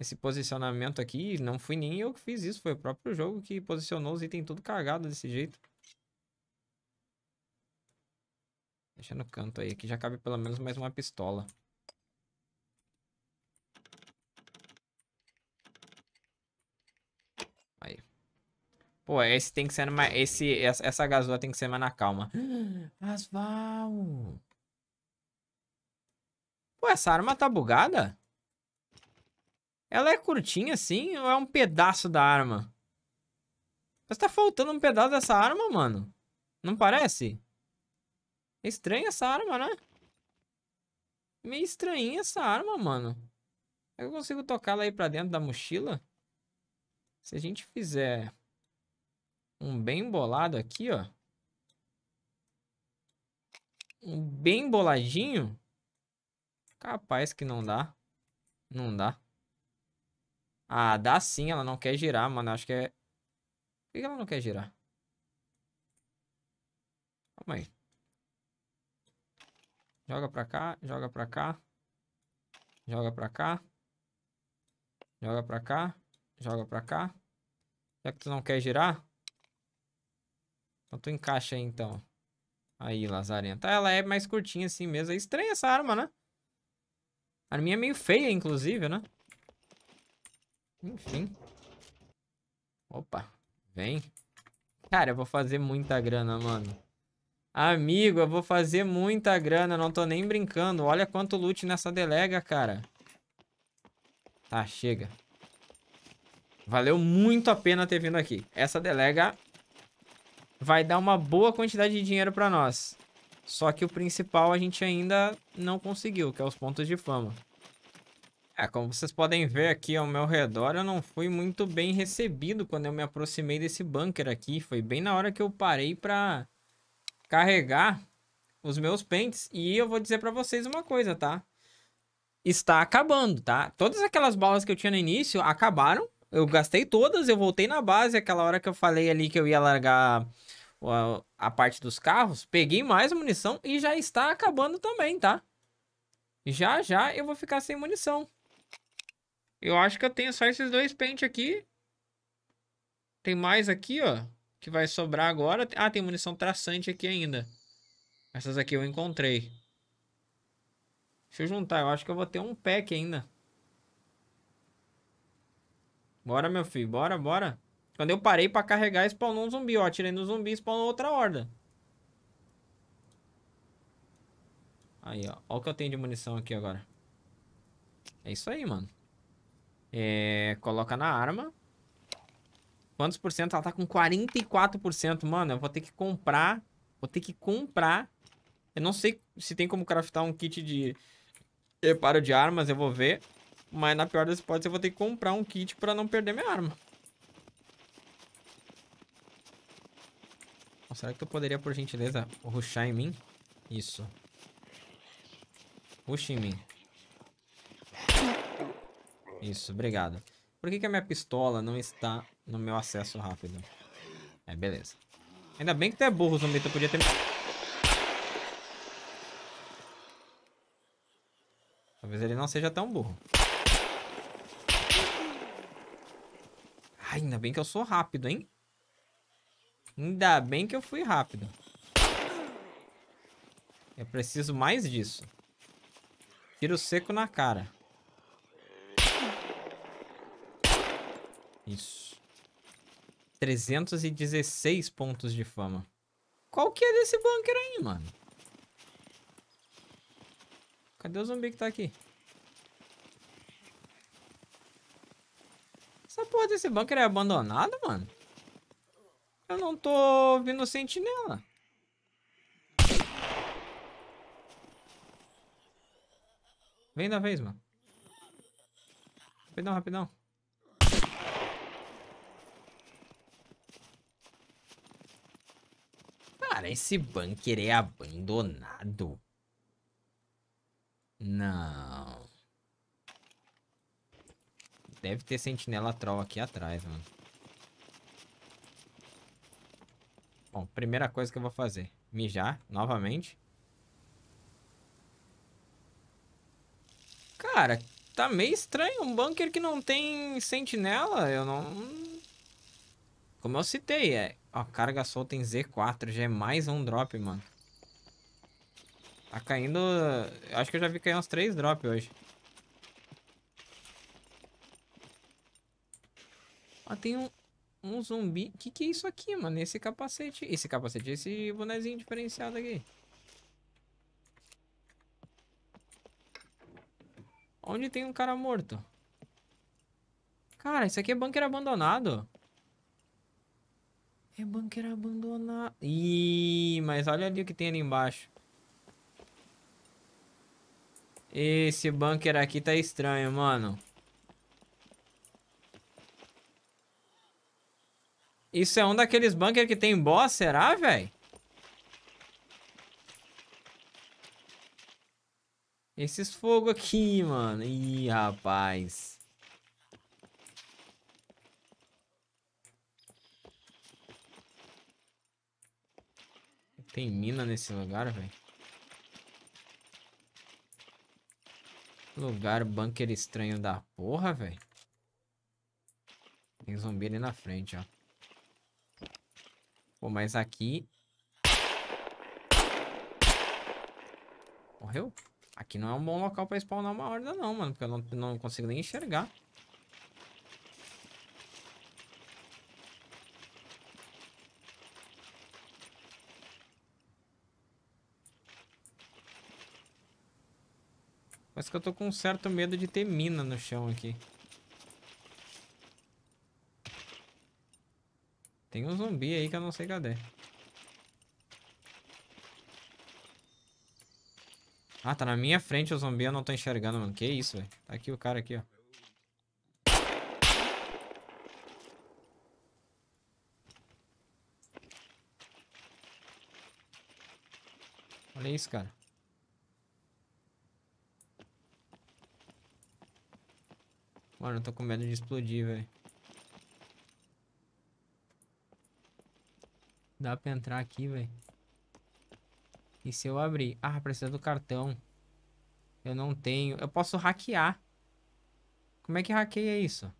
Esse posicionamento aqui, não fui nem eu que fiz isso, foi o próprio jogo que posicionou os itens tudo cagado desse jeito. Deixa no canto aí, aqui já cabe pelo menos mais uma pistola. Pô, esse tem que ser mais. Esse, essa, essa tem que ser mais na calma. Asval. <gasps> Pô, essa arma tá bugada? Ela é curtinha assim ou é um pedaço da arma? Mas tá faltando um pedaço dessa arma, mano. Não parece? É estranha essa arma, né? Meio estranha essa arma, mano. É eu consigo tocar ela aí pra dentro da mochila? Se a gente fizer... Um bem bolado aqui, ó. Um bem boladinho. Capaz que não dá. Não dá. Ah, dá sim. Ela não quer girar, mano. Acho que é... Por que ela não quer girar? Calma aí. Joga pra cá, joga pra cá. Joga pra cá. Joga pra cá. Joga pra cá. Já que tu não quer girar... Então tu encaixa aí, então. Aí, lazarenta. Tá, ela é mais curtinha assim mesmo. É estranha essa arma, né? A minha é meio feia, inclusive, né? Enfim. Opa. Vem. Cara, eu vou fazer muita grana, mano. Amigo, eu vou fazer muita grana. Não tô nem brincando. Olha quanto loot nessa delega, cara. Tá, chega. Valeu muito a pena ter vindo aqui. Essa delega vai dar uma boa quantidade de dinheiro para nós. Só que o principal a gente ainda não conseguiu, que é os pontos de fama. É, como vocês podem ver aqui ao meu redor, eu não fui muito bem recebido quando eu me aproximei desse bunker aqui. Foi bem na hora que eu parei para carregar os meus pentes. E eu vou dizer para vocês uma coisa, tá? Está acabando, tá? Todas aquelas balas que eu tinha no início acabaram eu gastei todas, eu voltei na base, aquela hora que eu falei ali que eu ia largar a, a parte dos carros, peguei mais munição e já está acabando também, tá? Já, já eu vou ficar sem munição. Eu acho que eu tenho só esses dois pentes aqui. Tem mais aqui, ó. Que vai sobrar agora. Ah, tem munição traçante aqui ainda. Essas aqui eu encontrei. Deixa eu juntar. Eu acho que eu vou ter um pack ainda. Bora, meu filho, bora, bora. Quando eu parei pra carregar, spawnou um zumbi. Ó, atirei no zumbi e spawnou outra horda. Aí, ó. Ó o que eu tenho de munição aqui agora. É isso aí, mano. É... Coloca na arma. Quantos por cento? Ela tá com 44%. Mano, eu vou ter que comprar. Vou ter que comprar. Eu não sei se tem como craftar um kit de reparo de armas. Eu vou ver. Mas na pior das hipóteses eu vou ter que comprar um kit pra não perder minha arma. será que tu poderia, por gentileza, ruxar em mim? Isso. Ruxa em mim. Isso, obrigado. Por que, que a minha pistola não está no meu acesso rápido? É, beleza. Ainda bem que tu é burro, Zombita. Podia ter... Talvez ele não seja tão burro. ainda bem que eu sou rápido, hein? Ainda bem que eu fui rápido. Eu preciso mais disso. Tiro seco na cara. Isso. 316 pontos de fama. Qual que é desse bunker aí, mano? Cadê o zumbi que tá aqui? porra desse bunker é abandonado, mano? Eu não tô vindo sentinela. Vem da vez, mano. Rapidão, rapidão. Cara, esse bunker é abandonado. Não. Deve ter sentinela troll aqui atrás, mano. Bom, primeira coisa que eu vou fazer. Mijar, novamente. Cara, tá meio estranho. Um bunker que não tem sentinela, eu não... Como eu citei, é... Ó, carga solta em Z4, já é mais um drop, mano. Tá caindo... Acho que eu já vi cair uns 3 drops hoje. Ah, tem um, um zumbi. Que que é isso aqui, mano? Esse capacete. Esse capacete, esse bonezinho diferenciado aqui. Onde tem um cara morto? Cara, isso aqui é bunker abandonado. É bunker abandonado. Ih, mas olha ali o que tem ali embaixo. Esse bunker aqui tá estranho, mano. Isso é um daqueles bunker que tem boss, será, velho? Esses fogo aqui, mano. Ih, rapaz. Tem mina nesse lugar, velho. Lugar bunker estranho da porra, velho. Tem zumbi ali na frente, ó. Pô, mas aqui... Morreu? Aqui não é um bom local pra spawnar uma horda não, mano. Porque eu não, não consigo nem enxergar. Parece que eu tô com um certo medo de ter mina no chão aqui. Tem um zumbi aí que eu não sei cadê. Ah, tá na minha frente o zumbi, eu não tô enxergando, mano. Que isso, velho. Tá aqui o cara aqui, ó. Olha isso, cara. Mano, eu tô com medo de explodir, velho. Dá pra entrar aqui, velho. E se eu abrir? Ah, precisa do cartão. Eu não tenho. Eu posso hackear. Como é que hackeia isso?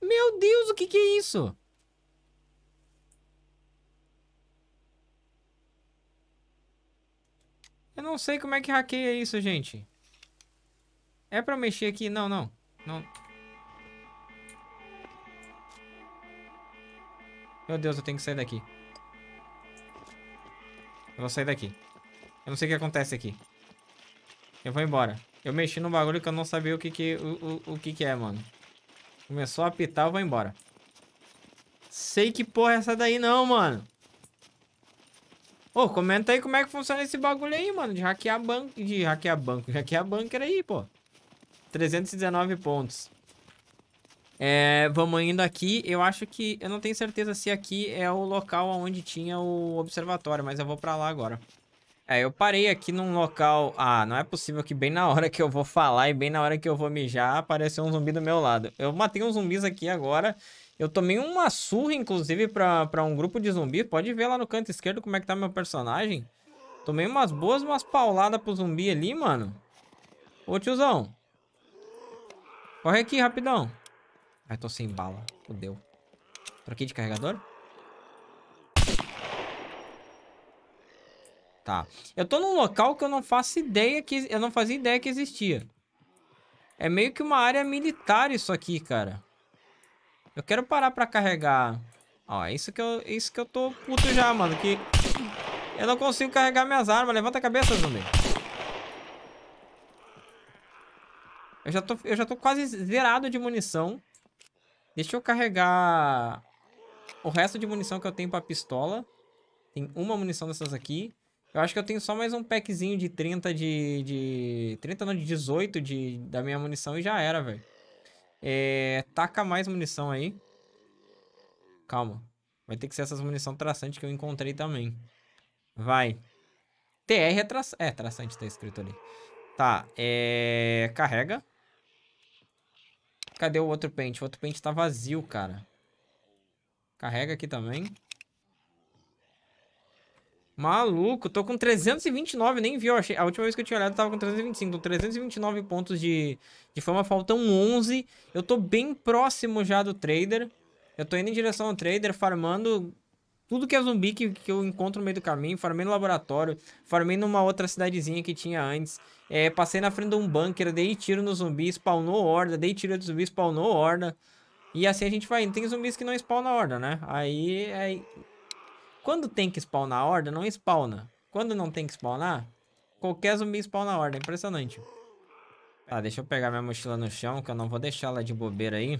Meu Deus, o que que é isso? Eu não sei como é que hackeia isso, gente. É pra mexer aqui? Não, não. Não... Meu Deus, eu tenho que sair daqui. Eu vou sair daqui. Eu não sei o que acontece aqui. Eu vou embora. Eu mexi no bagulho que eu não sabia o que que, o, o, o que, que é, mano. Começou a apitar, eu vou embora. Sei que porra é essa daí não, mano. Ô, oh, comenta aí como é que funciona esse bagulho aí, mano. De hackear banco. De hackear banco. De hackear bunker aí, pô. 319 pontos. É, vamos indo aqui. Eu acho que. Eu não tenho certeza se aqui é o local onde tinha o observatório, mas eu vou pra lá agora. É, eu parei aqui num local. Ah, não é possível que bem na hora que eu vou falar e bem na hora que eu vou mijar apareceu um zumbi do meu lado. Eu matei uns zumbis aqui agora. Eu tomei uma surra, inclusive, pra, pra um grupo de zumbi. Pode ver lá no canto esquerdo como é que tá meu personagem. Tomei umas boas, umas pauladas pro zumbi ali, mano. Ô, tiozão. Corre aqui, rapidão. Ai, tô sem bala. Fudeu. Troquei de carregador? Tá. Eu tô num local que eu não faço ideia que... Eu não fazia ideia que existia. É meio que uma área militar isso aqui, cara. Eu quero parar pra carregar... Ó, é isso que eu, é isso que eu tô puto já, mano. Que eu não consigo carregar minhas armas. Levanta a cabeça, zumbi. Eu já tô, eu já tô quase zerado de munição. Deixa eu carregar o resto de munição que eu tenho pra pistola. Tem uma munição dessas aqui. Eu acho que eu tenho só mais um packzinho de 30 de... de 30 não, de 18 de, da minha munição e já era, velho. É, taca mais munição aí. Calma. Vai ter que ser essas munição traçante que eu encontrei também. Vai. TR é, traçante. é traçante, tá escrito ali. Tá, é... Carrega. Cadê o outro pente? O outro pente tá vazio, cara. Carrega aqui também. Maluco, tô com 329, nem vi, eu achei. A última vez que eu tinha olhado eu tava com 325, 329 então pontos de, de fama, faltam 11. Eu tô bem próximo já do trader. Eu tô indo em direção ao trader, farmando tudo que é zumbi que, que eu encontro no meio do caminho, farmei no laboratório, farmei numa outra cidadezinha que tinha antes. É, passei na frente de um bunker, dei tiro no zumbi, spawnou horda, dei tiro no zumbi, spawnou horda. E assim a gente vai indo. Tem zumbis que não spawnam horda, né? Aí, aí... Quando tem que spawnar horda, não spawna. Quando não tem que spawnar, qualquer zumbi spawna horda. É impressionante. Tá, deixa eu pegar minha mochila no chão, que eu não vou deixar ela de bobeira aí.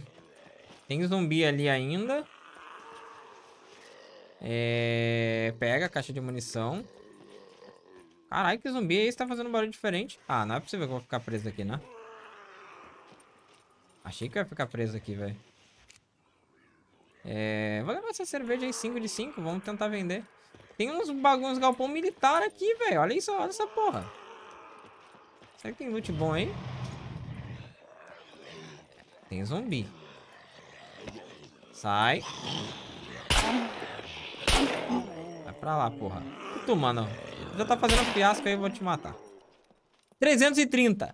Tem zumbi ali ainda. É... Pega a caixa de munição. Caralho, que zumbi aí é está fazendo um barulho diferente. Ah, não é possível que eu vou ficar preso aqui, né? Achei que eu ia ficar preso aqui, velho. É... Vou levar essa cerveja aí 5 de 5. Vamos tentar vender. Tem uns bagulhos galpão militar aqui, velho. Olha isso, olha essa porra. Será que tem loot bom aí? Tem zumbi. Sai. Pra lá, porra. E tu, mano? Já tá fazendo um fiasco aí, eu vou te matar. 330.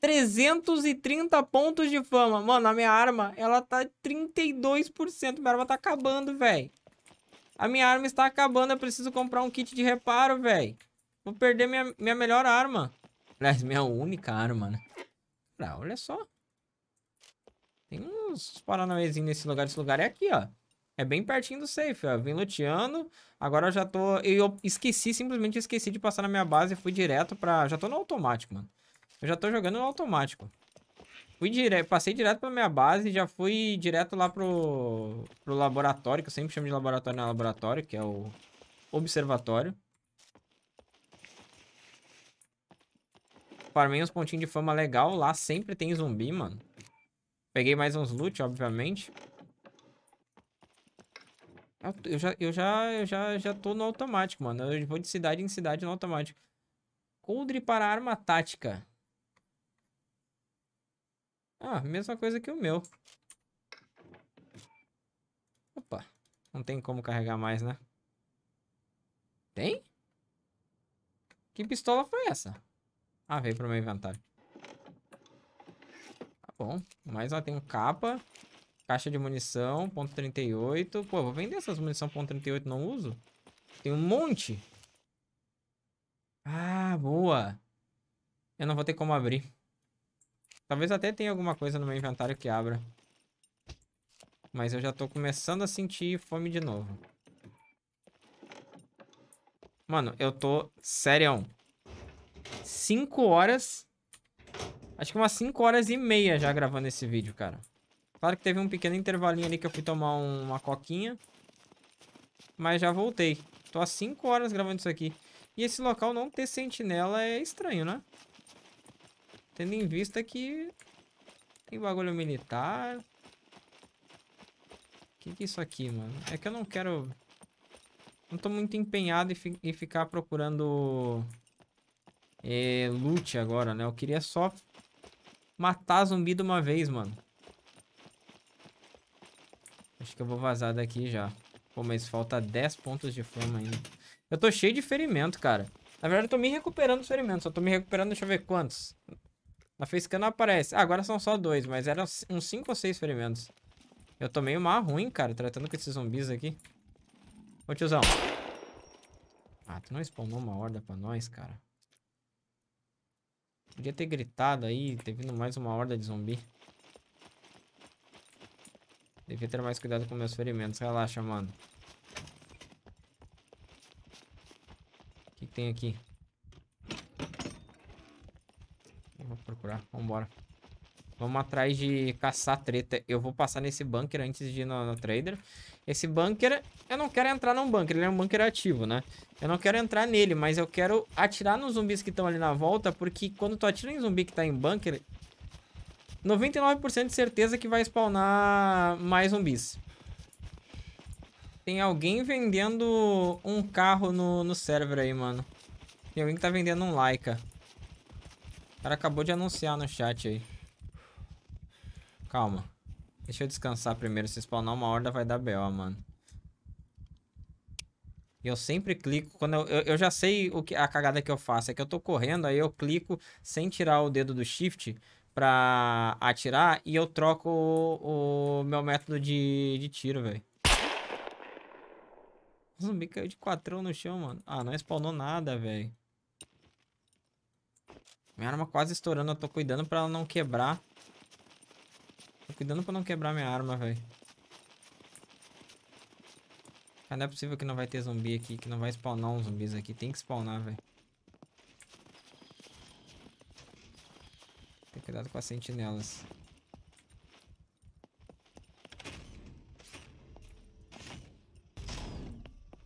330 pontos de fama. Mano, a minha arma, ela tá 32%. Minha arma tá acabando, velho. A minha arma está acabando. Eu preciso comprar um kit de reparo, velho. Vou perder minha, minha melhor arma. Aliás, minha única arma, né? Ah, olha só. Tem uns paranauêzinhos nesse lugar. Esse lugar é aqui, ó. É bem pertinho do safe, ó. Vim luteando. Agora eu já tô... Eu esqueci, simplesmente esqueci de passar na minha base. Fui direto pra... Já tô no automático, mano. Eu já tô jogando no automático. Fui direto... Passei direto pra minha base. Já fui direto lá pro... Pro laboratório, que eu sempre chamo de laboratório na laboratório, que é o... Observatório. Farmei uns pontinhos de fama legal. Lá sempre tem zumbi, mano. Peguei mais uns loot, obviamente. Ah, eu já, eu já, eu já, já tô no automático, mano. Eu vou de cidade em cidade no automático. Coldre para arma tática. Ah, mesma coisa que o meu. Opa. Não tem como carregar mais, né? Tem? Que pistola foi essa? Ah, veio pro meu inventário. Tá bom. Mas, ela tem um capa. Caixa de munição, ponto 38. Pô, vou vender essas munição ponto 38, não uso. Tem um monte. Ah, boa. Eu não vou ter como abrir. Talvez até tenha alguma coisa no meu inventário que abra. Mas eu já tô começando a sentir fome de novo. Mano, eu tô... Sério. Cinco horas... Acho que umas cinco horas e meia já gravando esse vídeo, cara. Claro que teve um pequeno intervalinho ali que eu fui tomar um, uma coquinha. Mas já voltei. Tô há 5 horas gravando isso aqui. E esse local não ter sentinela é estranho, né? Tendo em vista que... Tem bagulho militar. O que, que é isso aqui, mano? É que eu não quero... Não tô muito empenhado em, fi em ficar procurando... É, loot agora, né? Eu queria só matar zumbi de uma vez, mano. Acho que eu vou vazar daqui já. Pô, mas falta 10 pontos de fama ainda. Eu tô cheio de ferimento, cara. Na verdade, eu tô me recuperando dos ferimentos. Só tô me recuperando, deixa eu ver quantos. Na facecam não aparece. Ah, agora são só dois, mas eram uns 5 ou 6 ferimentos. Eu meio mal, ruim, cara, tratando com esses zumbis aqui. Ô, tiozão. Ah, tu não spawnou uma horda pra nós, cara. Podia ter gritado aí, ter vindo mais uma horda de zumbi. Devia ter mais cuidado com meus ferimentos. Relaxa, mano. O que, que tem aqui? Vou procurar. Vambora. Vamos atrás de caçar treta. Eu vou passar nesse bunker antes de ir no, no, trader. Esse bunker, eu não quero entrar num bunker. Ele é um bunker ativo, né? Eu não quero entrar nele, mas eu quero atirar nos zumbis que estão ali na volta. Porque quando tu atira em zumbi que tá em bunker, 99% de certeza que vai spawnar mais zumbis. Tem alguém vendendo um carro no, no server aí, mano. Tem alguém que tá vendendo um Laika. O cara acabou de anunciar no chat aí. Calma. Deixa eu descansar primeiro. Se spawnar uma horda, vai dar B.O., mano. E eu sempre clico, quando eu, eu, eu, já sei o que, a cagada que eu faço, é que eu tô correndo, aí eu clico sem tirar o dedo do shift, pra atirar e eu troco o, meu método de, de tiro, velho. Zumbi caiu de quatrão no chão, mano. Ah, não spawnou nada, velho. Minha arma quase estourando, eu tô cuidando pra ela não quebrar. Tô cuidando pra não quebrar minha arma, velho. não é possível que não vai ter zumbi aqui, que não vai spawnar uns zumbis aqui. Tem que spawnar, velho. Tem cuidado com as sentinelas.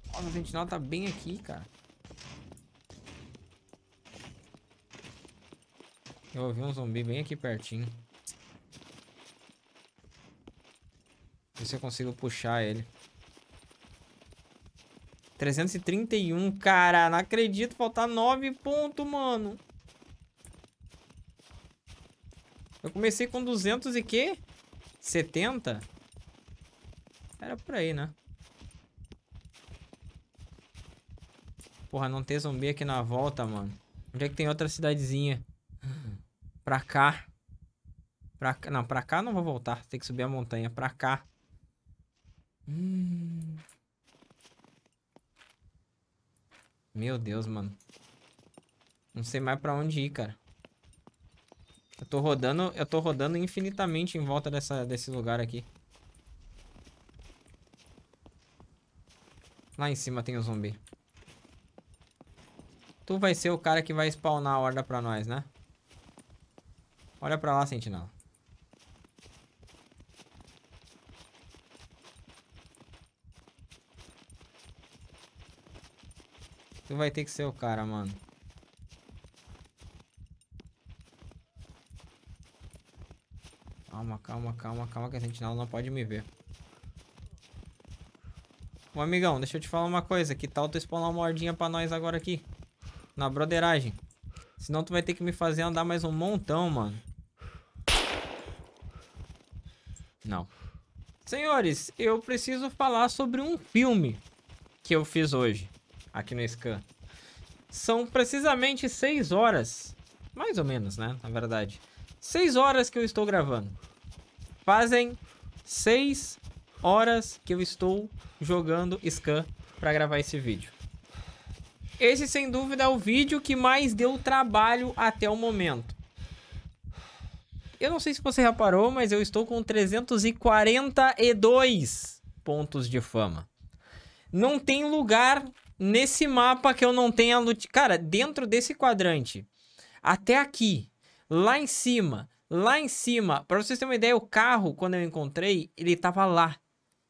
Nossa, a sentinela tá bem aqui, cara. Eu ouvi um zumbi bem aqui pertinho. Ver se eu consigo puxar ele. 331, cara. Não acredito. Faltar 9 pontos, mano. Eu comecei com 200 e quê? 70? Era por aí, né? Porra, não tem zumbi aqui na volta, mano. Onde é que tem outra cidadezinha? Pra cá. Pra cá. Não, pra cá não vou voltar. Tem que subir a montanha. Pra cá. Hum. Meu Deus, mano. Não sei mais pra onde ir, cara. Eu tô rodando, eu tô rodando infinitamente em volta dessa, desse lugar aqui. Lá em cima tem o um zumbi. Tu vai ser o cara que vai spawnar a horda pra nós, né? Olha pra lá, sentinela. Tu vai ter que ser o cara, mano. Calma, calma, calma, calma que a sentinela não pode me ver. Ô, amigão, deixa eu te falar uma coisa. Que tal tu spawnar uma hordinha pra nós agora aqui? Na broderagem. Senão tu vai ter que me fazer andar mais um montão, mano. Não. Senhores, eu preciso falar sobre um filme que eu fiz hoje, aqui no Scan. São precisamente 6 horas. Mais ou menos, né? Na verdade. 6 horas que eu estou gravando. Fazem 6 horas que eu estou jogando Scan para gravar esse vídeo. Esse, sem dúvida, é o vídeo que mais deu trabalho até o momento. Eu não sei se você reparou, mas eu estou com 342 pontos de fama. Não tem lugar nesse mapa que eu não tenha lutado. Cara, dentro desse quadrante, até aqui, lá em cima. Lá em cima, para vocês terem uma ideia, o carro, quando eu encontrei, ele tava lá.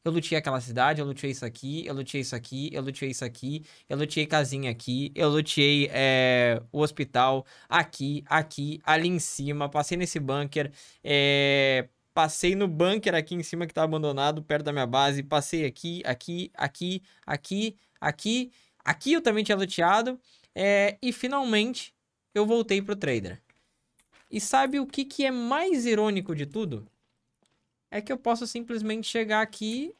Eu lutei aquela cidade, eu lutei isso aqui, eu lutei isso aqui, eu lutei isso aqui, eu lutei casinha aqui, eu lutei é, o hospital aqui, aqui, ali em cima, passei nesse bunker, é, passei no bunker aqui em cima que tá abandonado, perto da minha base, passei aqui, aqui, aqui, aqui, aqui, aqui eu também tinha luteado, é, e finalmente eu voltei pro trader. E sabe o que, que é mais irônico de tudo? É que eu posso simplesmente chegar aqui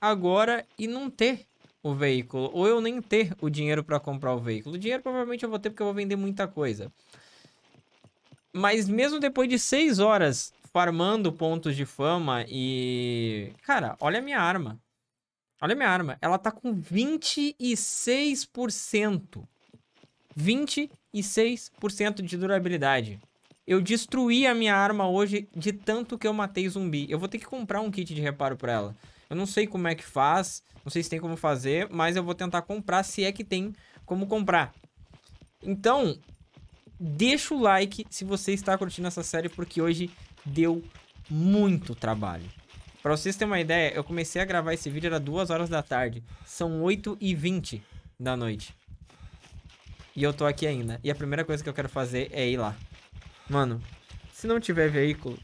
agora e não ter o veículo, ou eu nem ter o dinheiro para comprar o veículo. O dinheiro provavelmente eu vou ter porque eu vou vender muita coisa. Mas mesmo depois de 6 horas farmando pontos de fama e... Cara, olha a minha arma. Olha a minha arma. Ela tá com 26%. 26% de durabilidade. Eu destruí a minha arma hoje de tanto que eu matei zumbi. Eu vou ter que comprar um kit de reparo pra ela. Eu não sei como é que faz, não sei se tem como fazer, mas eu vou tentar comprar se é que tem como comprar. Então, deixa o like se você está curtindo essa série, porque hoje deu muito trabalho. Pra vocês terem uma ideia, eu comecei a gravar esse vídeo, era 2 horas da tarde. São 8 e 20 da noite. E eu tô aqui ainda. E a primeira coisa que eu quero fazer é ir lá. Mano, se não tiver veículo,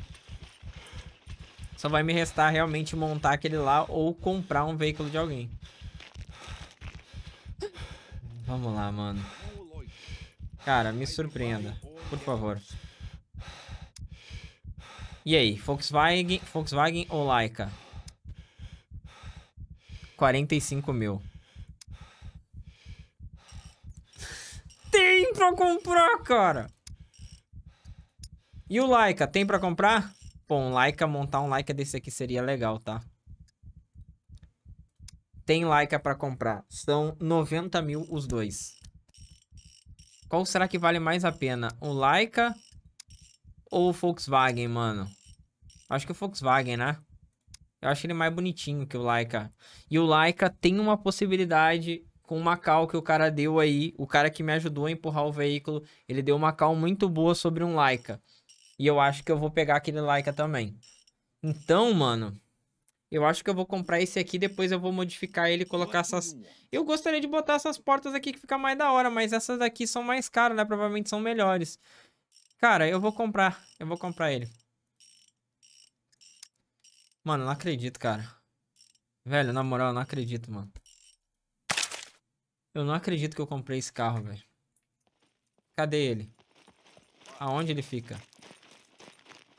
só vai me restar realmente montar aquele lá ou comprar um veículo de alguém. Vamos lá, mano. Cara, me surpreenda, por favor. E aí, Volkswagen, Volkswagen ou Laika? 45 mil. Tem pra comprar, cara! E o Laika, tem pra comprar? Pô, um Laika, montar um Laika desse aqui seria legal, tá? Tem Laika pra comprar. São 90 mil os dois. Qual será que vale mais a pena? O Laika ou o Volkswagen, mano? Acho que o Volkswagen, né? Eu acho ele mais bonitinho que o Laika. E o Laika tem uma possibilidade com uma cal que o cara deu aí, o cara que me ajudou a empurrar o veículo, ele deu uma cal muito boa sobre um Laika. E eu acho que eu vou pegar aquele Laika também. Então, mano, eu acho que eu vou comprar esse aqui, depois eu vou modificar ele e colocar essas... Eu gostaria de botar essas portas aqui que fica mais da hora, mas essas daqui são mais caras, né? Provavelmente são melhores. Cara, eu vou comprar. Eu vou comprar ele. Mano, não acredito, cara. Velho, na moral, eu não acredito, mano. Eu não acredito que eu comprei esse carro, velho. Cadê ele? Aonde ele fica?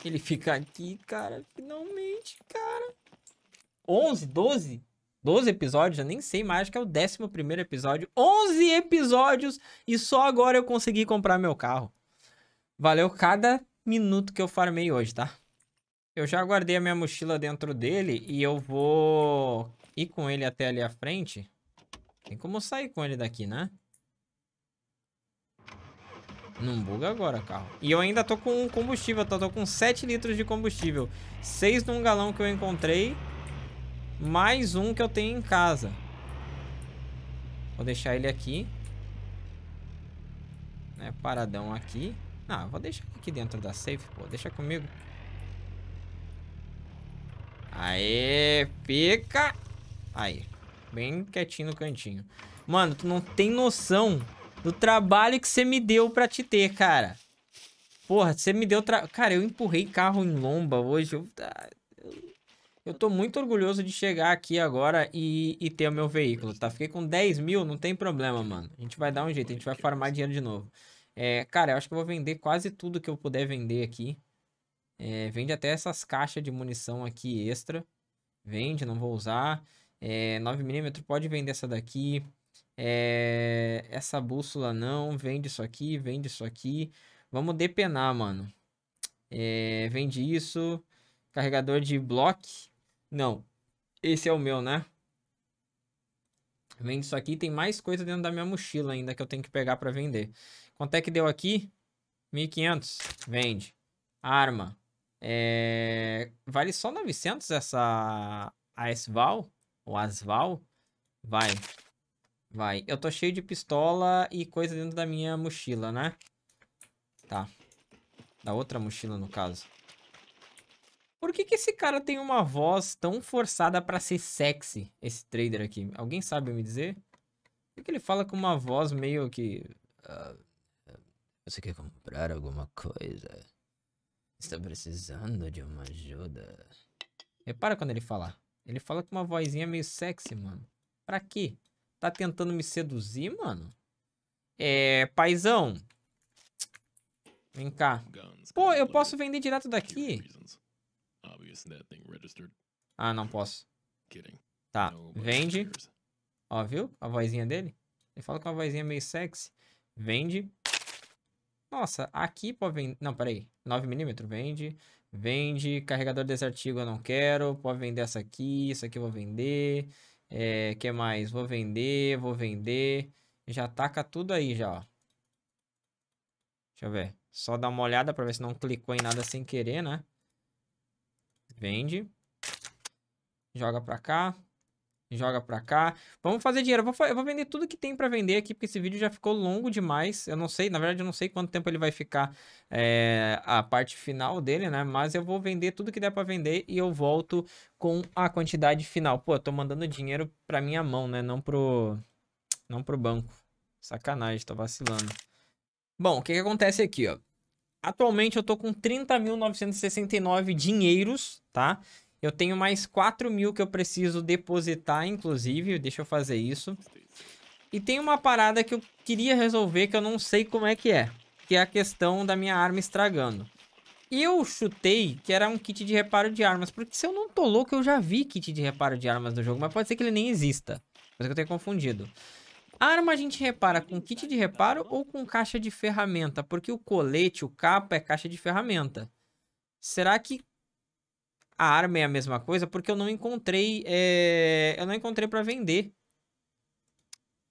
Ele fica aqui, cara. Finalmente, cara. 11, 12? 12 episódios, eu nem sei mais, que é o 11 episódio. 11 episódios e só agora eu consegui comprar meu carro. Valeu cada minuto que eu farmei hoje, tá? Eu já guardei a minha mochila dentro dele e eu vou ir com ele até ali à frente. Tem como sair com ele daqui, né? Não buga agora, carro. E eu ainda tô com combustível, tô, tô com 7 litros de combustível. 6 num galão que eu encontrei. Mais um que eu tenho em casa. Vou deixar ele aqui. É, paradão aqui. Ah, vou deixar aqui dentro da safe, pô. Deixa comigo. Aê, pica! Aí, bem quietinho no cantinho. Mano, tu não tem noção do trabalho que você me deu pra te ter, cara. Porra, você me deu... Tra... Cara, eu empurrei carro em lomba hoje. Eu, tá, eu tô muito orgulhoso de chegar aqui agora e, e ter o meu veículo, tá? Fiquei com 10 mil, não tem problema, mano. A gente vai dar um jeito, a gente vai farmar dinheiro de novo. É, cara, eu acho que eu vou vender quase tudo que eu puder vender aqui. É, vende até essas caixas de munição aqui extra. Vende, não vou usar. É, 9mm pode vender essa daqui. É, essa bússola não, vende isso aqui, vende isso aqui. Vamos depenar, mano. É, vende isso. Carregador de block. Não. Esse é o meu, né? Vende isso aqui. Tem mais coisa dentro da minha mochila ainda que eu tenho que pegar para vender. Quanto é que deu aqui? 1500. Vende. Arma. É... Vale só 900 essa... Asval? Ou Asval? Vai. Vai. Eu tô cheio de pistola e coisa dentro da minha mochila, né? Tá. Da outra mochila, no caso. Por que, que esse cara tem uma voz tão forçada pra ser sexy, esse trader aqui? Alguém sabe me dizer? Por que ele fala com uma voz meio que... Uh, você quer comprar alguma coisa? Está precisando de uma ajuda? Repara quando ele falar. Ele fala com uma vozinha meio sexy, mano. Pra quê? Tá tentando me seduzir, mano? É, paizão. Vem cá. Pô, eu posso vender direto daqui? Ah, não posso. Tá, vende. Ó, viu a vozinha dele? Ele fala com uma vozinha meio sexy. Vende. Nossa, aqui pode vender... Não, peraí. 9mm, vende. Vende. Carregador desse artigo eu não quero. Pode vender essa aqui. Isso aqui eu vou vender. É, que mais? Vou vender, vou vender. Já taca tudo aí já, ó. Deixa eu ver. Só dar uma olhada pra ver se não clicou em nada sem querer, né? Vende. Joga pra cá. Joga pra cá. Vamos fazer dinheiro. Eu vou, eu vou vender tudo que tem para vender aqui, porque esse vídeo já ficou longo demais. Eu não sei, na verdade, eu não sei quanto tempo ele vai ficar é, a parte final dele, né? Mas eu vou vender tudo que der para vender e eu volto com a quantidade final. Pô, eu tô mandando dinheiro pra minha mão, né? Não pro, não pro banco. Sacanagem, tô vacilando. Bom, o que, que acontece aqui, ó? Atualmente eu tô com 30.969 dinheiros, tá? Tá? Eu tenho mais 4 mil que eu preciso depositar, inclusive. Deixa eu fazer isso. E tem uma parada que eu queria resolver que eu não sei como é que é. Que é a questão da minha arma estragando. Eu chutei que era um kit de reparo de armas. Porque se eu não tô louco, eu já vi kit de reparo de armas no jogo. Mas pode ser que ele nem exista. ser que eu tenho confundido. A arma a gente repara com kit de reparo ou com caixa de ferramenta? Porque o colete, o capa é caixa de ferramenta. Será que a arma é a mesma coisa porque eu não encontrei. É... Eu não encontrei para vender.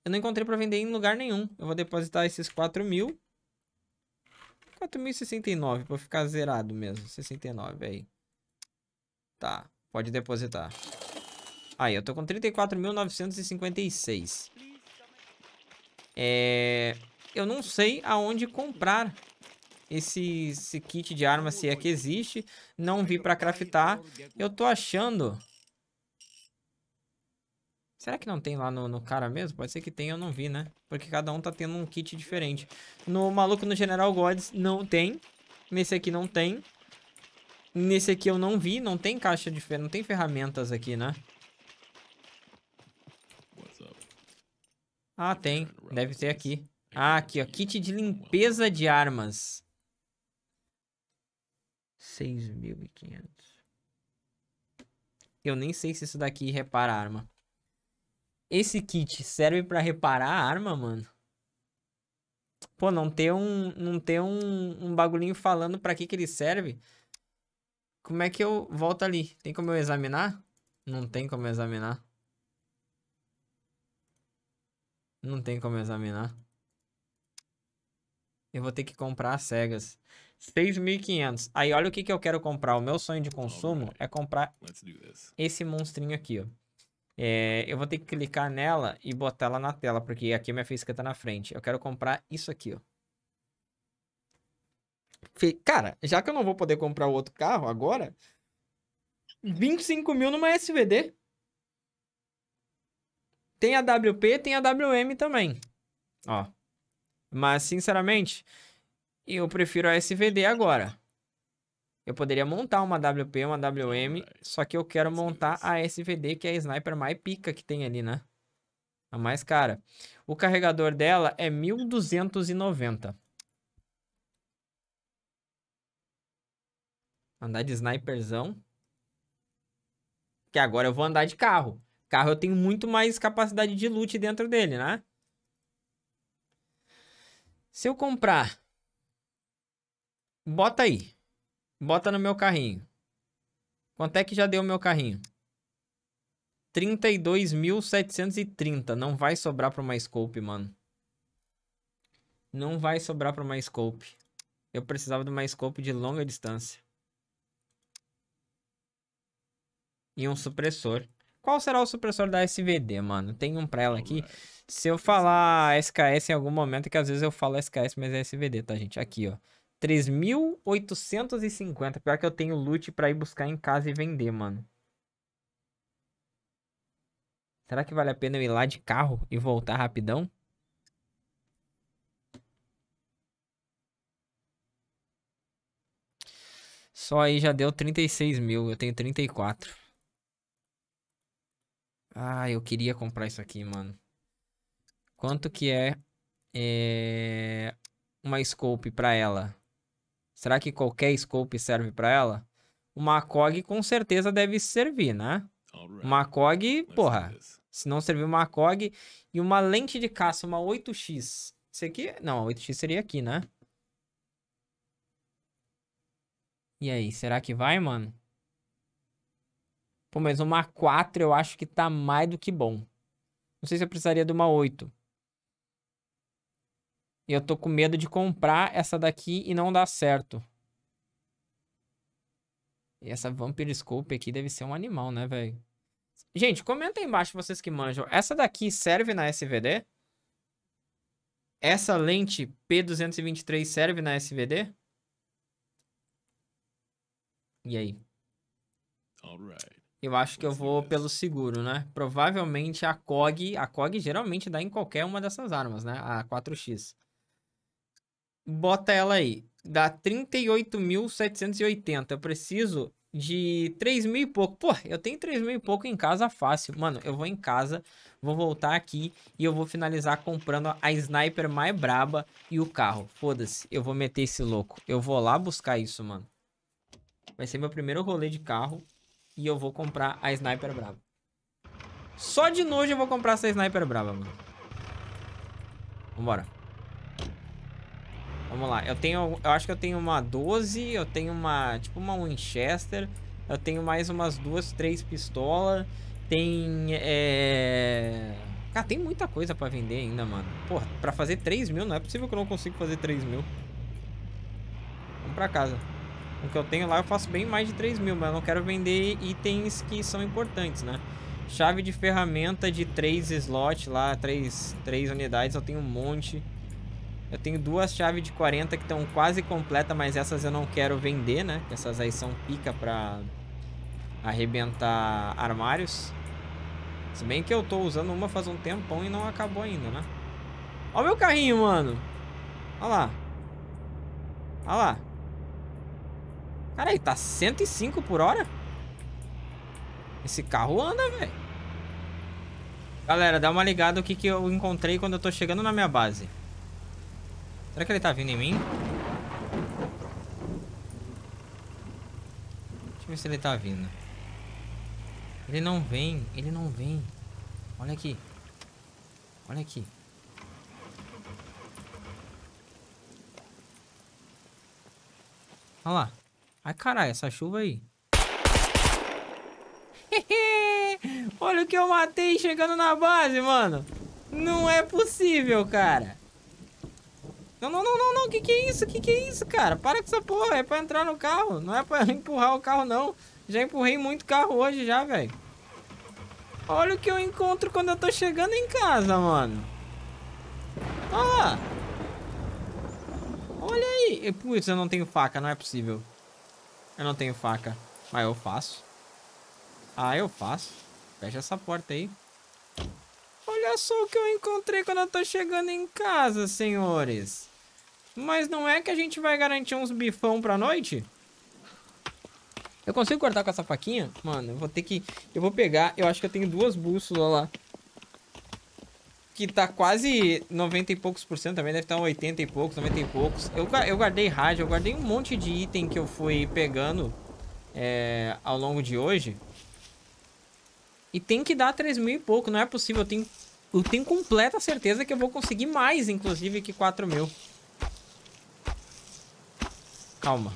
Eu não encontrei para vender em lugar nenhum. Eu vou depositar esses 4 mil. 4.069 pra ficar zerado mesmo. 69 aí. Tá, pode depositar. Aí, eu tô com 34.956. É... Eu não sei aonde comprar esse, esse kit de arma, se é que existe. Não vi pra craftar. Eu tô achando... Será que não tem lá no, no, cara mesmo? Pode ser que tenha, eu não vi, né? Porque cada um tá tendo um kit diferente. No maluco no General Gods não tem. Nesse aqui não tem. Nesse aqui eu não vi, não tem caixa de não tem ferramentas aqui, né? Ah, tem. Deve ter aqui. Ah, aqui, ó. Kit de limpeza de armas. 6.500. Eu nem sei se isso daqui repara a arma. Esse kit serve pra reparar a arma, mano? Pô, não ter um, não ter um, um bagulhinho falando pra que que ele serve? Como é que eu volto ali? Tem como eu examinar? Não tem como examinar. Não tem como examinar. Eu vou ter que comprar as cegas. 6.500. Aí olha o que, que eu quero comprar. O meu sonho de consumo é comprar esse monstrinho aqui, ó. É, eu vou ter que clicar nela e botar ela na tela, porque aqui é minha física tá na frente. Eu quero comprar isso aqui, ó. Cara, já que eu não vou poder comprar o outro carro agora, 25 mil numa SVD. Tem a WP, tem a WM também. Ó. Mas, sinceramente, e eu prefiro a SVD agora. Eu poderia montar uma WP, uma WM, só que eu quero montar a SVD, que é a sniper mais pica que tem ali, né? A mais cara. O carregador dela é 1290. Andar de sniperzão. Que agora eu vou andar de carro. Carro eu tenho muito mais capacidade de loot dentro dele, né? Se eu comprar Bota aí. Bota no meu carrinho. Quanto é que já deu o meu carrinho? 32.730. Não vai sobrar para uma scope, mano. Não vai sobrar para uma scope. Eu precisava de uma scope de longa distância. E um supressor. Qual será o supressor da SVD, mano? Tem um pra ela aqui. Se eu falar SKS em algum momento, que às vezes eu falo SKS, mas é SVD, tá, gente? Aqui, ó. 3.850. Pior que eu tenho loot pra ir buscar em casa e vender, mano. Será que vale a pena eu ir lá de carro e voltar rapidão? Só aí já deu 36 mil. Eu tenho 34. Ah, eu queria comprar isso aqui, mano. Quanto que é, é uma scope pra ela? Será que qualquer scope serve para ela? Uma COG com certeza deve servir, né? Uma COG, porra. Se não servir uma COG e uma lente de caça, uma 8x. Isso aqui. Não, a 8x seria aqui, né? E aí, será que vai, mano? Pô, mas uma 4 eu acho que tá mais do que bom. Não sei se eu precisaria de uma 8. E eu tô com medo de comprar essa daqui e não dar certo. E essa Vampir Scope aqui deve ser um animal, né, velho? Gente, comenta aí embaixo vocês que manjam. Essa daqui serve na SVD? Essa lente P223 serve na SVD? E aí? Eu acho que eu vou pelo seguro, né? Provavelmente a COG... A COG geralmente dá em qualquer uma dessas armas, né? A 4X. Bota ela aí. Dá 38.780. Eu preciso de 3 mil e pouco. Pô, eu tenho 3 mil e pouco em casa fácil. Mano, eu vou em casa, vou voltar aqui e eu vou finalizar comprando a sniper mais braba e o carro. Foda-se, eu vou meter esse louco. Eu vou lá buscar isso, mano. Vai ser meu primeiro rolê de carro e eu vou comprar a sniper braba. Só de nojo eu vou comprar essa sniper braba, mano. Vambora. Vamos lá, eu tenho, eu acho que eu tenho uma 12, eu tenho uma, tipo uma Winchester, eu tenho mais umas duas, três pistolas, tem, é... Cara, tem muita coisa pra vender ainda, mano. Porra, pra fazer 3 mil, não é possível que eu não consiga fazer 3 mil. Vamos pra casa. O que eu tenho lá eu faço bem mais de 3 mil, mas eu não quero vender itens que são importantes, né? Chave de ferramenta de 3 slots lá, 3, 3 unidades, eu tenho um monte... Eu tenho duas chaves de 40 que estão quase completa, mas essas eu não quero vender, né? Essas aí são pica pra arrebentar armários. Se bem que eu tô usando uma faz um tempão e não acabou ainda, né? Ó o meu carrinho, mano. Ó lá. Ó lá. Caralho, tá 105 por hora? Esse carro anda, velho. Galera, dá uma ligada o que, que eu encontrei quando eu tô chegando na minha base. Será que ele tá vindo em mim? Deixa eu ver se ele tá vindo. Ele não vem, ele não vem. Olha aqui. Olha aqui. Olha lá. Ai, caralho, essa chuva aí. <laughs> Olha o que eu matei chegando na base, mano. Não é possível, cara. Não, não, não, não, não. Que que é isso? Que que é isso, cara? Para com essa porra. É pra entrar no carro. Não é pra <laughs> empurrar o carro, não. Já empurrei muito carro hoje já, velho. Olha o que eu encontro quando eu tô chegando em casa, mano. Olha lá. Olha aí. Putz, eu não tenho faca. Não é possível. Eu não tenho faca. Mas eu faço. Ah, eu faço. Fecha essa porta aí. Olha só o que eu encontrei quando eu tô chegando em casa, senhores. Mas não é que a gente vai garantir uns bifão pra noite? Eu consigo cortar com essa faquinha? Mano, eu vou ter que... Eu vou pegar... Eu acho que eu tenho duas bússolas lá. Que tá quase 90 e poucos por cento também. Deve estar tá 80 e poucos, 90 e poucos. Eu, eu guardei rádio. Eu guardei um monte de item que eu fui pegando é, ao longo de hoje. E tem que dar 3 mil e pouco. Não é possível. Eu tenho, eu tenho completa certeza que eu vou conseguir mais, inclusive, que 4 mil. Calma.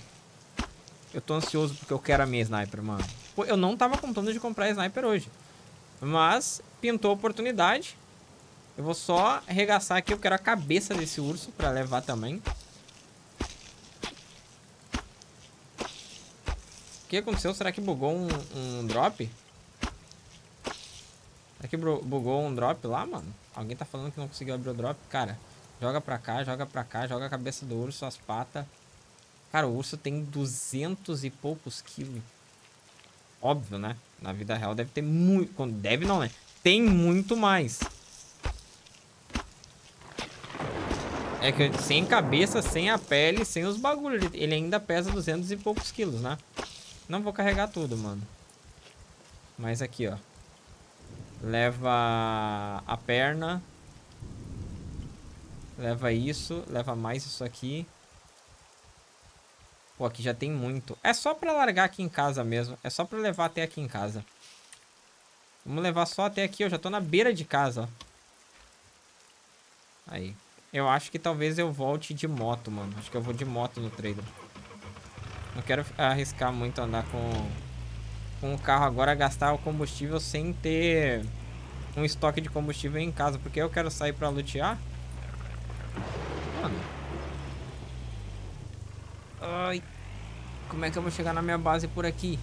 Eu tô ansioso porque eu quero a minha sniper, mano. Pô, eu não tava contando de comprar a sniper hoje. Mas pintou a oportunidade. Eu vou só arregaçar aqui. Eu quero a cabeça desse urso pra levar também. O que aconteceu? Será que bugou um, um drop? Será que bugou um drop lá, mano? Alguém tá falando que não conseguiu abrir o drop? Cara, joga pra cá, joga pra cá, joga a cabeça do urso, as patas. Cara, o urso tem duzentos e poucos quilos. Óbvio, né? Na vida real deve ter muito... Deve não, né? Tem muito mais. É que sem cabeça, sem a pele, sem os bagulhos. Ele ainda pesa duzentos e poucos quilos, né? Não vou carregar tudo, mano. Mas aqui, ó. Leva a perna. Leva isso. Leva mais isso aqui. Pô, aqui já tem muito. É só pra largar aqui em casa mesmo. É só pra levar até aqui em casa. Vamos levar só até aqui. Eu já tô na beira de casa, ó. Aí. Eu acho que talvez eu volte de moto, mano. Acho que eu vou de moto no trailer. Não quero arriscar muito andar com, com o carro agora, gastar o combustível sem ter um estoque de combustível em casa. Porque eu quero sair pra lutear. Mano... Ai, como é que eu vou chegar na minha base por aqui?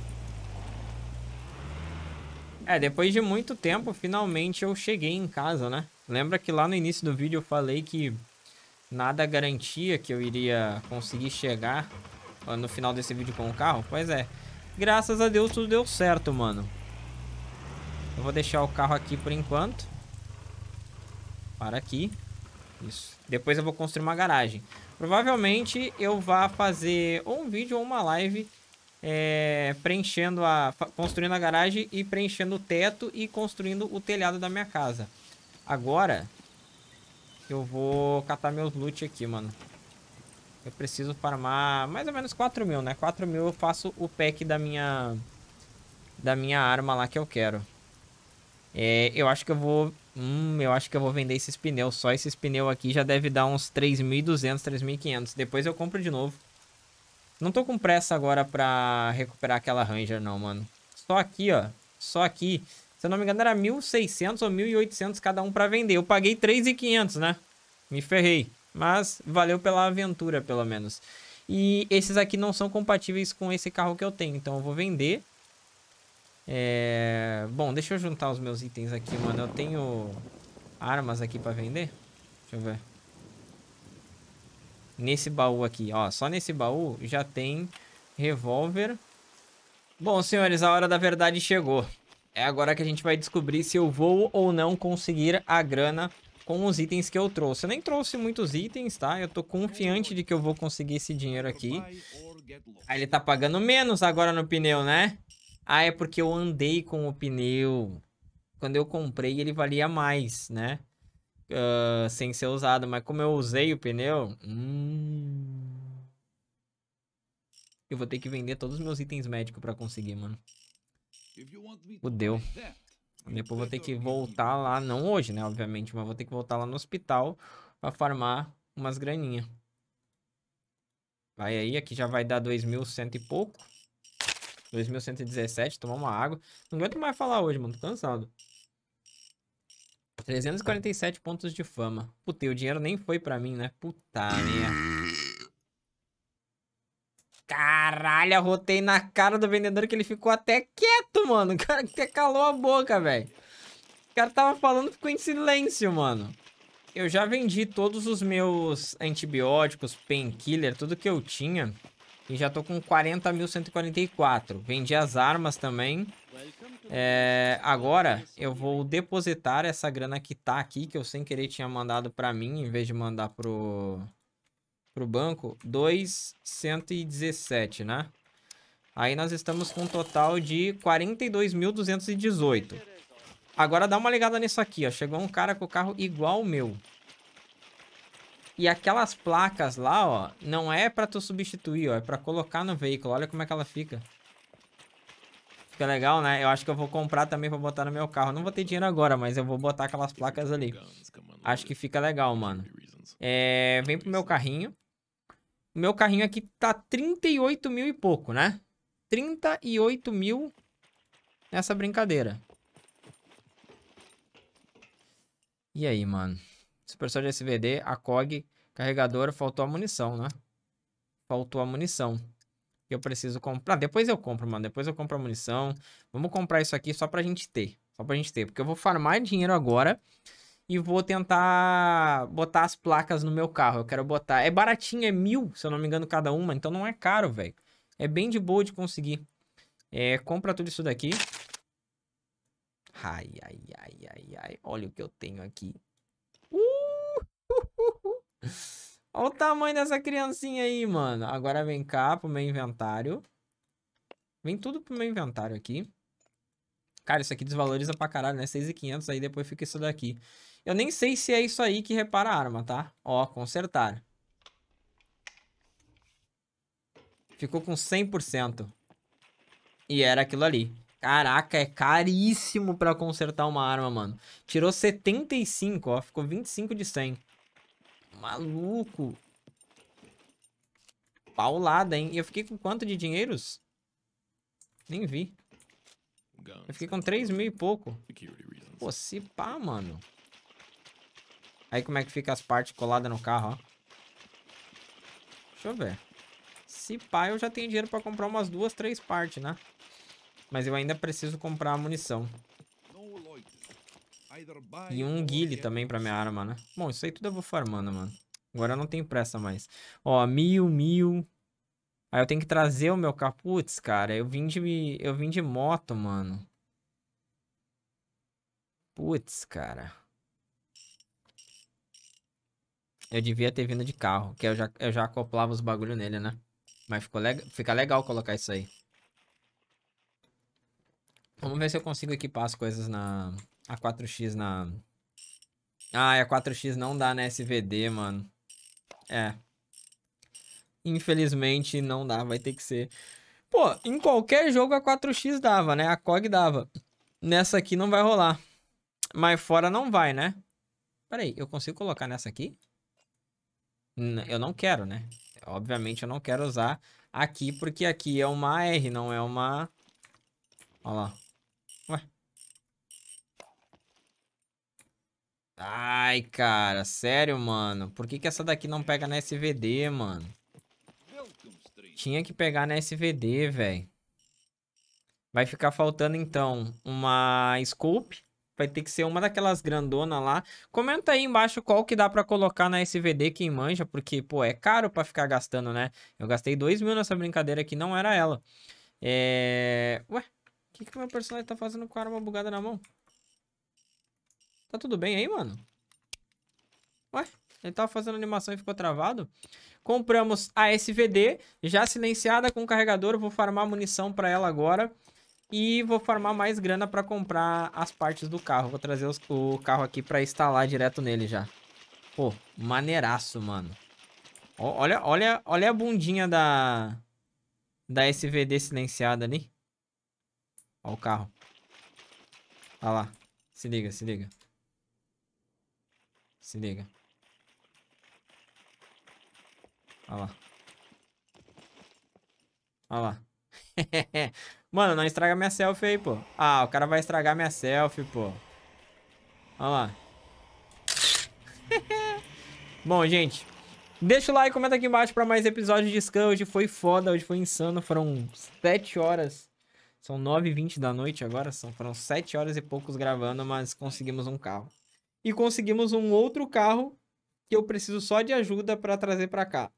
É, depois de muito tempo, finalmente eu cheguei em casa, né? Lembra que lá no início do vídeo eu falei que nada garantia que eu iria conseguir chegar no final desse vídeo com o carro? Pois é, graças a Deus tudo deu certo, mano. Eu vou deixar o carro aqui por enquanto. Para aqui. Isso. Depois eu vou construir uma garagem. Provavelmente eu vá fazer ou um vídeo ou uma live é, preenchendo a... construindo a garagem e preenchendo o teto e construindo o telhado da minha casa. Agora, eu vou catar meus loot aqui, mano. Eu preciso farmar mais ou menos 4 mil, né? 4 mil eu faço o pack da minha... Da minha arma lá que eu quero. É, eu acho que eu vou Hum, eu acho que eu vou vender esses pneus. Só esses pneus aqui já deve dar uns 3.200, 3.500. Depois eu compro de novo. Não tô com pressa agora pra recuperar aquela Ranger, não, mano. Só aqui, ó. Só aqui. Se eu não me engano, era 1.600 ou 1.800 cada um pra vender. Eu paguei 3.500, né? Me ferrei. Mas valeu pela aventura, pelo menos. E esses aqui não são compatíveis com esse carro que eu tenho. Então eu vou vender é... Bom, deixa eu juntar os meus itens aqui, mano. Eu tenho armas aqui pra vender. Deixa eu ver. Nesse baú aqui, ó. Só nesse baú já tem revólver. Bom, senhores, a hora da verdade chegou. É agora que a gente vai descobrir se eu vou ou não conseguir a grana com os itens que eu trouxe. Eu nem trouxe muitos itens, tá? Eu tô confiante de que eu vou conseguir esse dinheiro aqui. Aí ah, ele tá pagando menos agora no pneu, né? Ah, é porque eu andei com o pneu. Quando eu comprei, ele valia mais, né? Uh, sem ser usado. Mas como eu usei o pneu. Hum... Eu vou ter que vender todos os meus itens médicos para conseguir, mano. Fudeu. Depois vou ter que voltar lá, não hoje, né, obviamente, mas vou ter que voltar lá no hospital pra farmar umas graninhas. Vai aí, aqui já vai dar 2.100 e pouco. 2117, tomar uma água. Não aguento mais falar hoje, mano. Tô cansado. 347 pontos de fama. Puta, o dinheiro nem foi pra mim, né? Puta minha. Caralho, arrotei na cara do vendedor que ele ficou até quieto, mano. O cara até calou a boca, velho. O cara tava falando ficou em silêncio, mano. Eu já vendi todos os meus antibióticos, painkiller, tudo que eu tinha. E já tô com 40.144. Vendi as armas também. É, agora eu vou depositar essa grana que tá aqui, que eu sem querer tinha mandado pra mim, em vez de mandar pro, pro banco. 2,117, né? Aí nós estamos com um total de 42.218. Agora dá uma ligada nisso aqui, ó. Chegou um cara com o carro igual o meu. E aquelas placas lá, ó, não é pra tu substituir, ó. É pra colocar no veículo. Olha como é que ela fica. Fica legal, né? Eu acho que eu vou comprar também pra botar no meu carro. Não vou ter dinheiro agora, mas eu vou botar aquelas placas ali. Acho que fica legal, mano. É, vem pro meu carrinho. O meu carrinho aqui tá 38 mil e pouco, né? 38 mil nessa brincadeira. E aí, mano? Supressor de SVD, ACOG, carregador, faltou a munição, né? Faltou a munição. Eu preciso comprar. Ah, depois eu compro, mano. Depois eu compro a munição. Vamos comprar isso aqui só pra gente ter. Só pra gente ter. Porque eu vou farmar dinheiro agora e vou tentar botar as placas no meu carro. Eu quero botar. É baratinho, é mil, se eu não me engano, cada uma. Então não é caro, velho. É bem de boa de conseguir. É, compra tudo isso daqui. Ai, ai, ai, ai, ai. Olha o que eu tenho aqui. Olha o tamanho dessa criancinha aí, mano. Agora vem cá pro meu inventário. Vem tudo pro meu inventário aqui. Cara, isso aqui desvaloriza pra caralho, né? 6,500, aí depois fica isso daqui. Eu nem sei se é isso aí que repara a arma, tá? Ó, consertar. Ficou com 100%. E era aquilo ali. Caraca, é caríssimo pra consertar uma arma, mano. Tirou 75, ó. Ficou 25 de 100. Maluco. Paulada, hein? E eu fiquei com quanto de dinheiros? Nem vi. Eu fiquei com 3 mil e pouco. Pô, se pá, mano. Aí como é que fica as partes coladas no carro, ó. Deixa eu ver. Se pá, eu já tenho dinheiro pra comprar umas duas, três partes, né? Mas eu ainda preciso comprar a munição. E um guile também pra minha arma, né? Bom, isso aí tudo eu vou farmando, mano. Agora não tem pressa mais. Ó, mil, mil. Aí eu tenho que trazer o meu carro. Putz, cara, eu vim de, eu vim de moto, mano. Putz, cara. Eu devia ter vindo de carro, que eu já, eu já acoplava os bagulho nele, né? Mas ficou le... fica legal colocar isso aí. Vamos ver se eu consigo equipar as coisas na... A 4x na... Ah, a 4x não dá na SVD, mano. É. Infelizmente não dá, vai ter que ser... Pô, em qualquer jogo a 4x dava, né? A COG dava. Nessa aqui não vai rolar. Mas fora não vai, né? Peraí, eu consigo colocar nessa aqui? Eu não quero, né? Obviamente eu não quero usar aqui, porque aqui é uma R, não é uma... Olha lá. Ai, cara, sério, mano. Por que que essa daqui não pega na SVD, mano? Tinha que pegar na SVD, velho. Vai ficar faltando, então, uma scope. Vai ter que ser uma daquelas grandona lá. Comenta aí embaixo qual que dá pra colocar na SVD quem manja, porque, pô, é caro pra ficar gastando, né? Eu gastei 2 mil nessa brincadeira aqui, não era ela. É... Ué, o que que meu personagem tá fazendo com a arma bugada na mão? Tá tudo bem aí, mano? Ué? Ele tava fazendo animação e ficou travado. Compramos a SVD, já silenciada com carregador. Vou farmar munição pra ela agora. E vou farmar mais grana pra comprar as partes do carro. Vou trazer os, o carro aqui pra instalar direto nele já. Pô, maneiraço, mano. olha, olha, olha a bundinha da, da SVD silenciada ali. Ó o carro. Olha lá. Se liga, se liga. Se liga. Olha lá. Olha lá. <laughs> Mano, não estraga minha selfie aí, pô. Ah, o cara vai estragar minha selfie, pô. Olha lá. <laughs> Bom, gente. Deixa o like, comenta aqui embaixo pra mais episódios de Scan. Hoje foi foda, hoje foi insano. Foram 7 horas. São 9h20 da noite agora. São, foram 7 horas e poucos gravando, mas conseguimos um carro e conseguimos um outro carro que eu preciso só de ajuda para trazer para cá.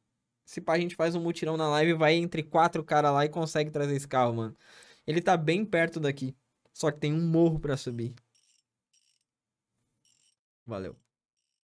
Se pá, a gente faz um mutirão na live, vai entre quatro caras lá e consegue trazer esse carro, mano. Ele tá bem perto daqui. Só que tem um morro para subir. Valeu.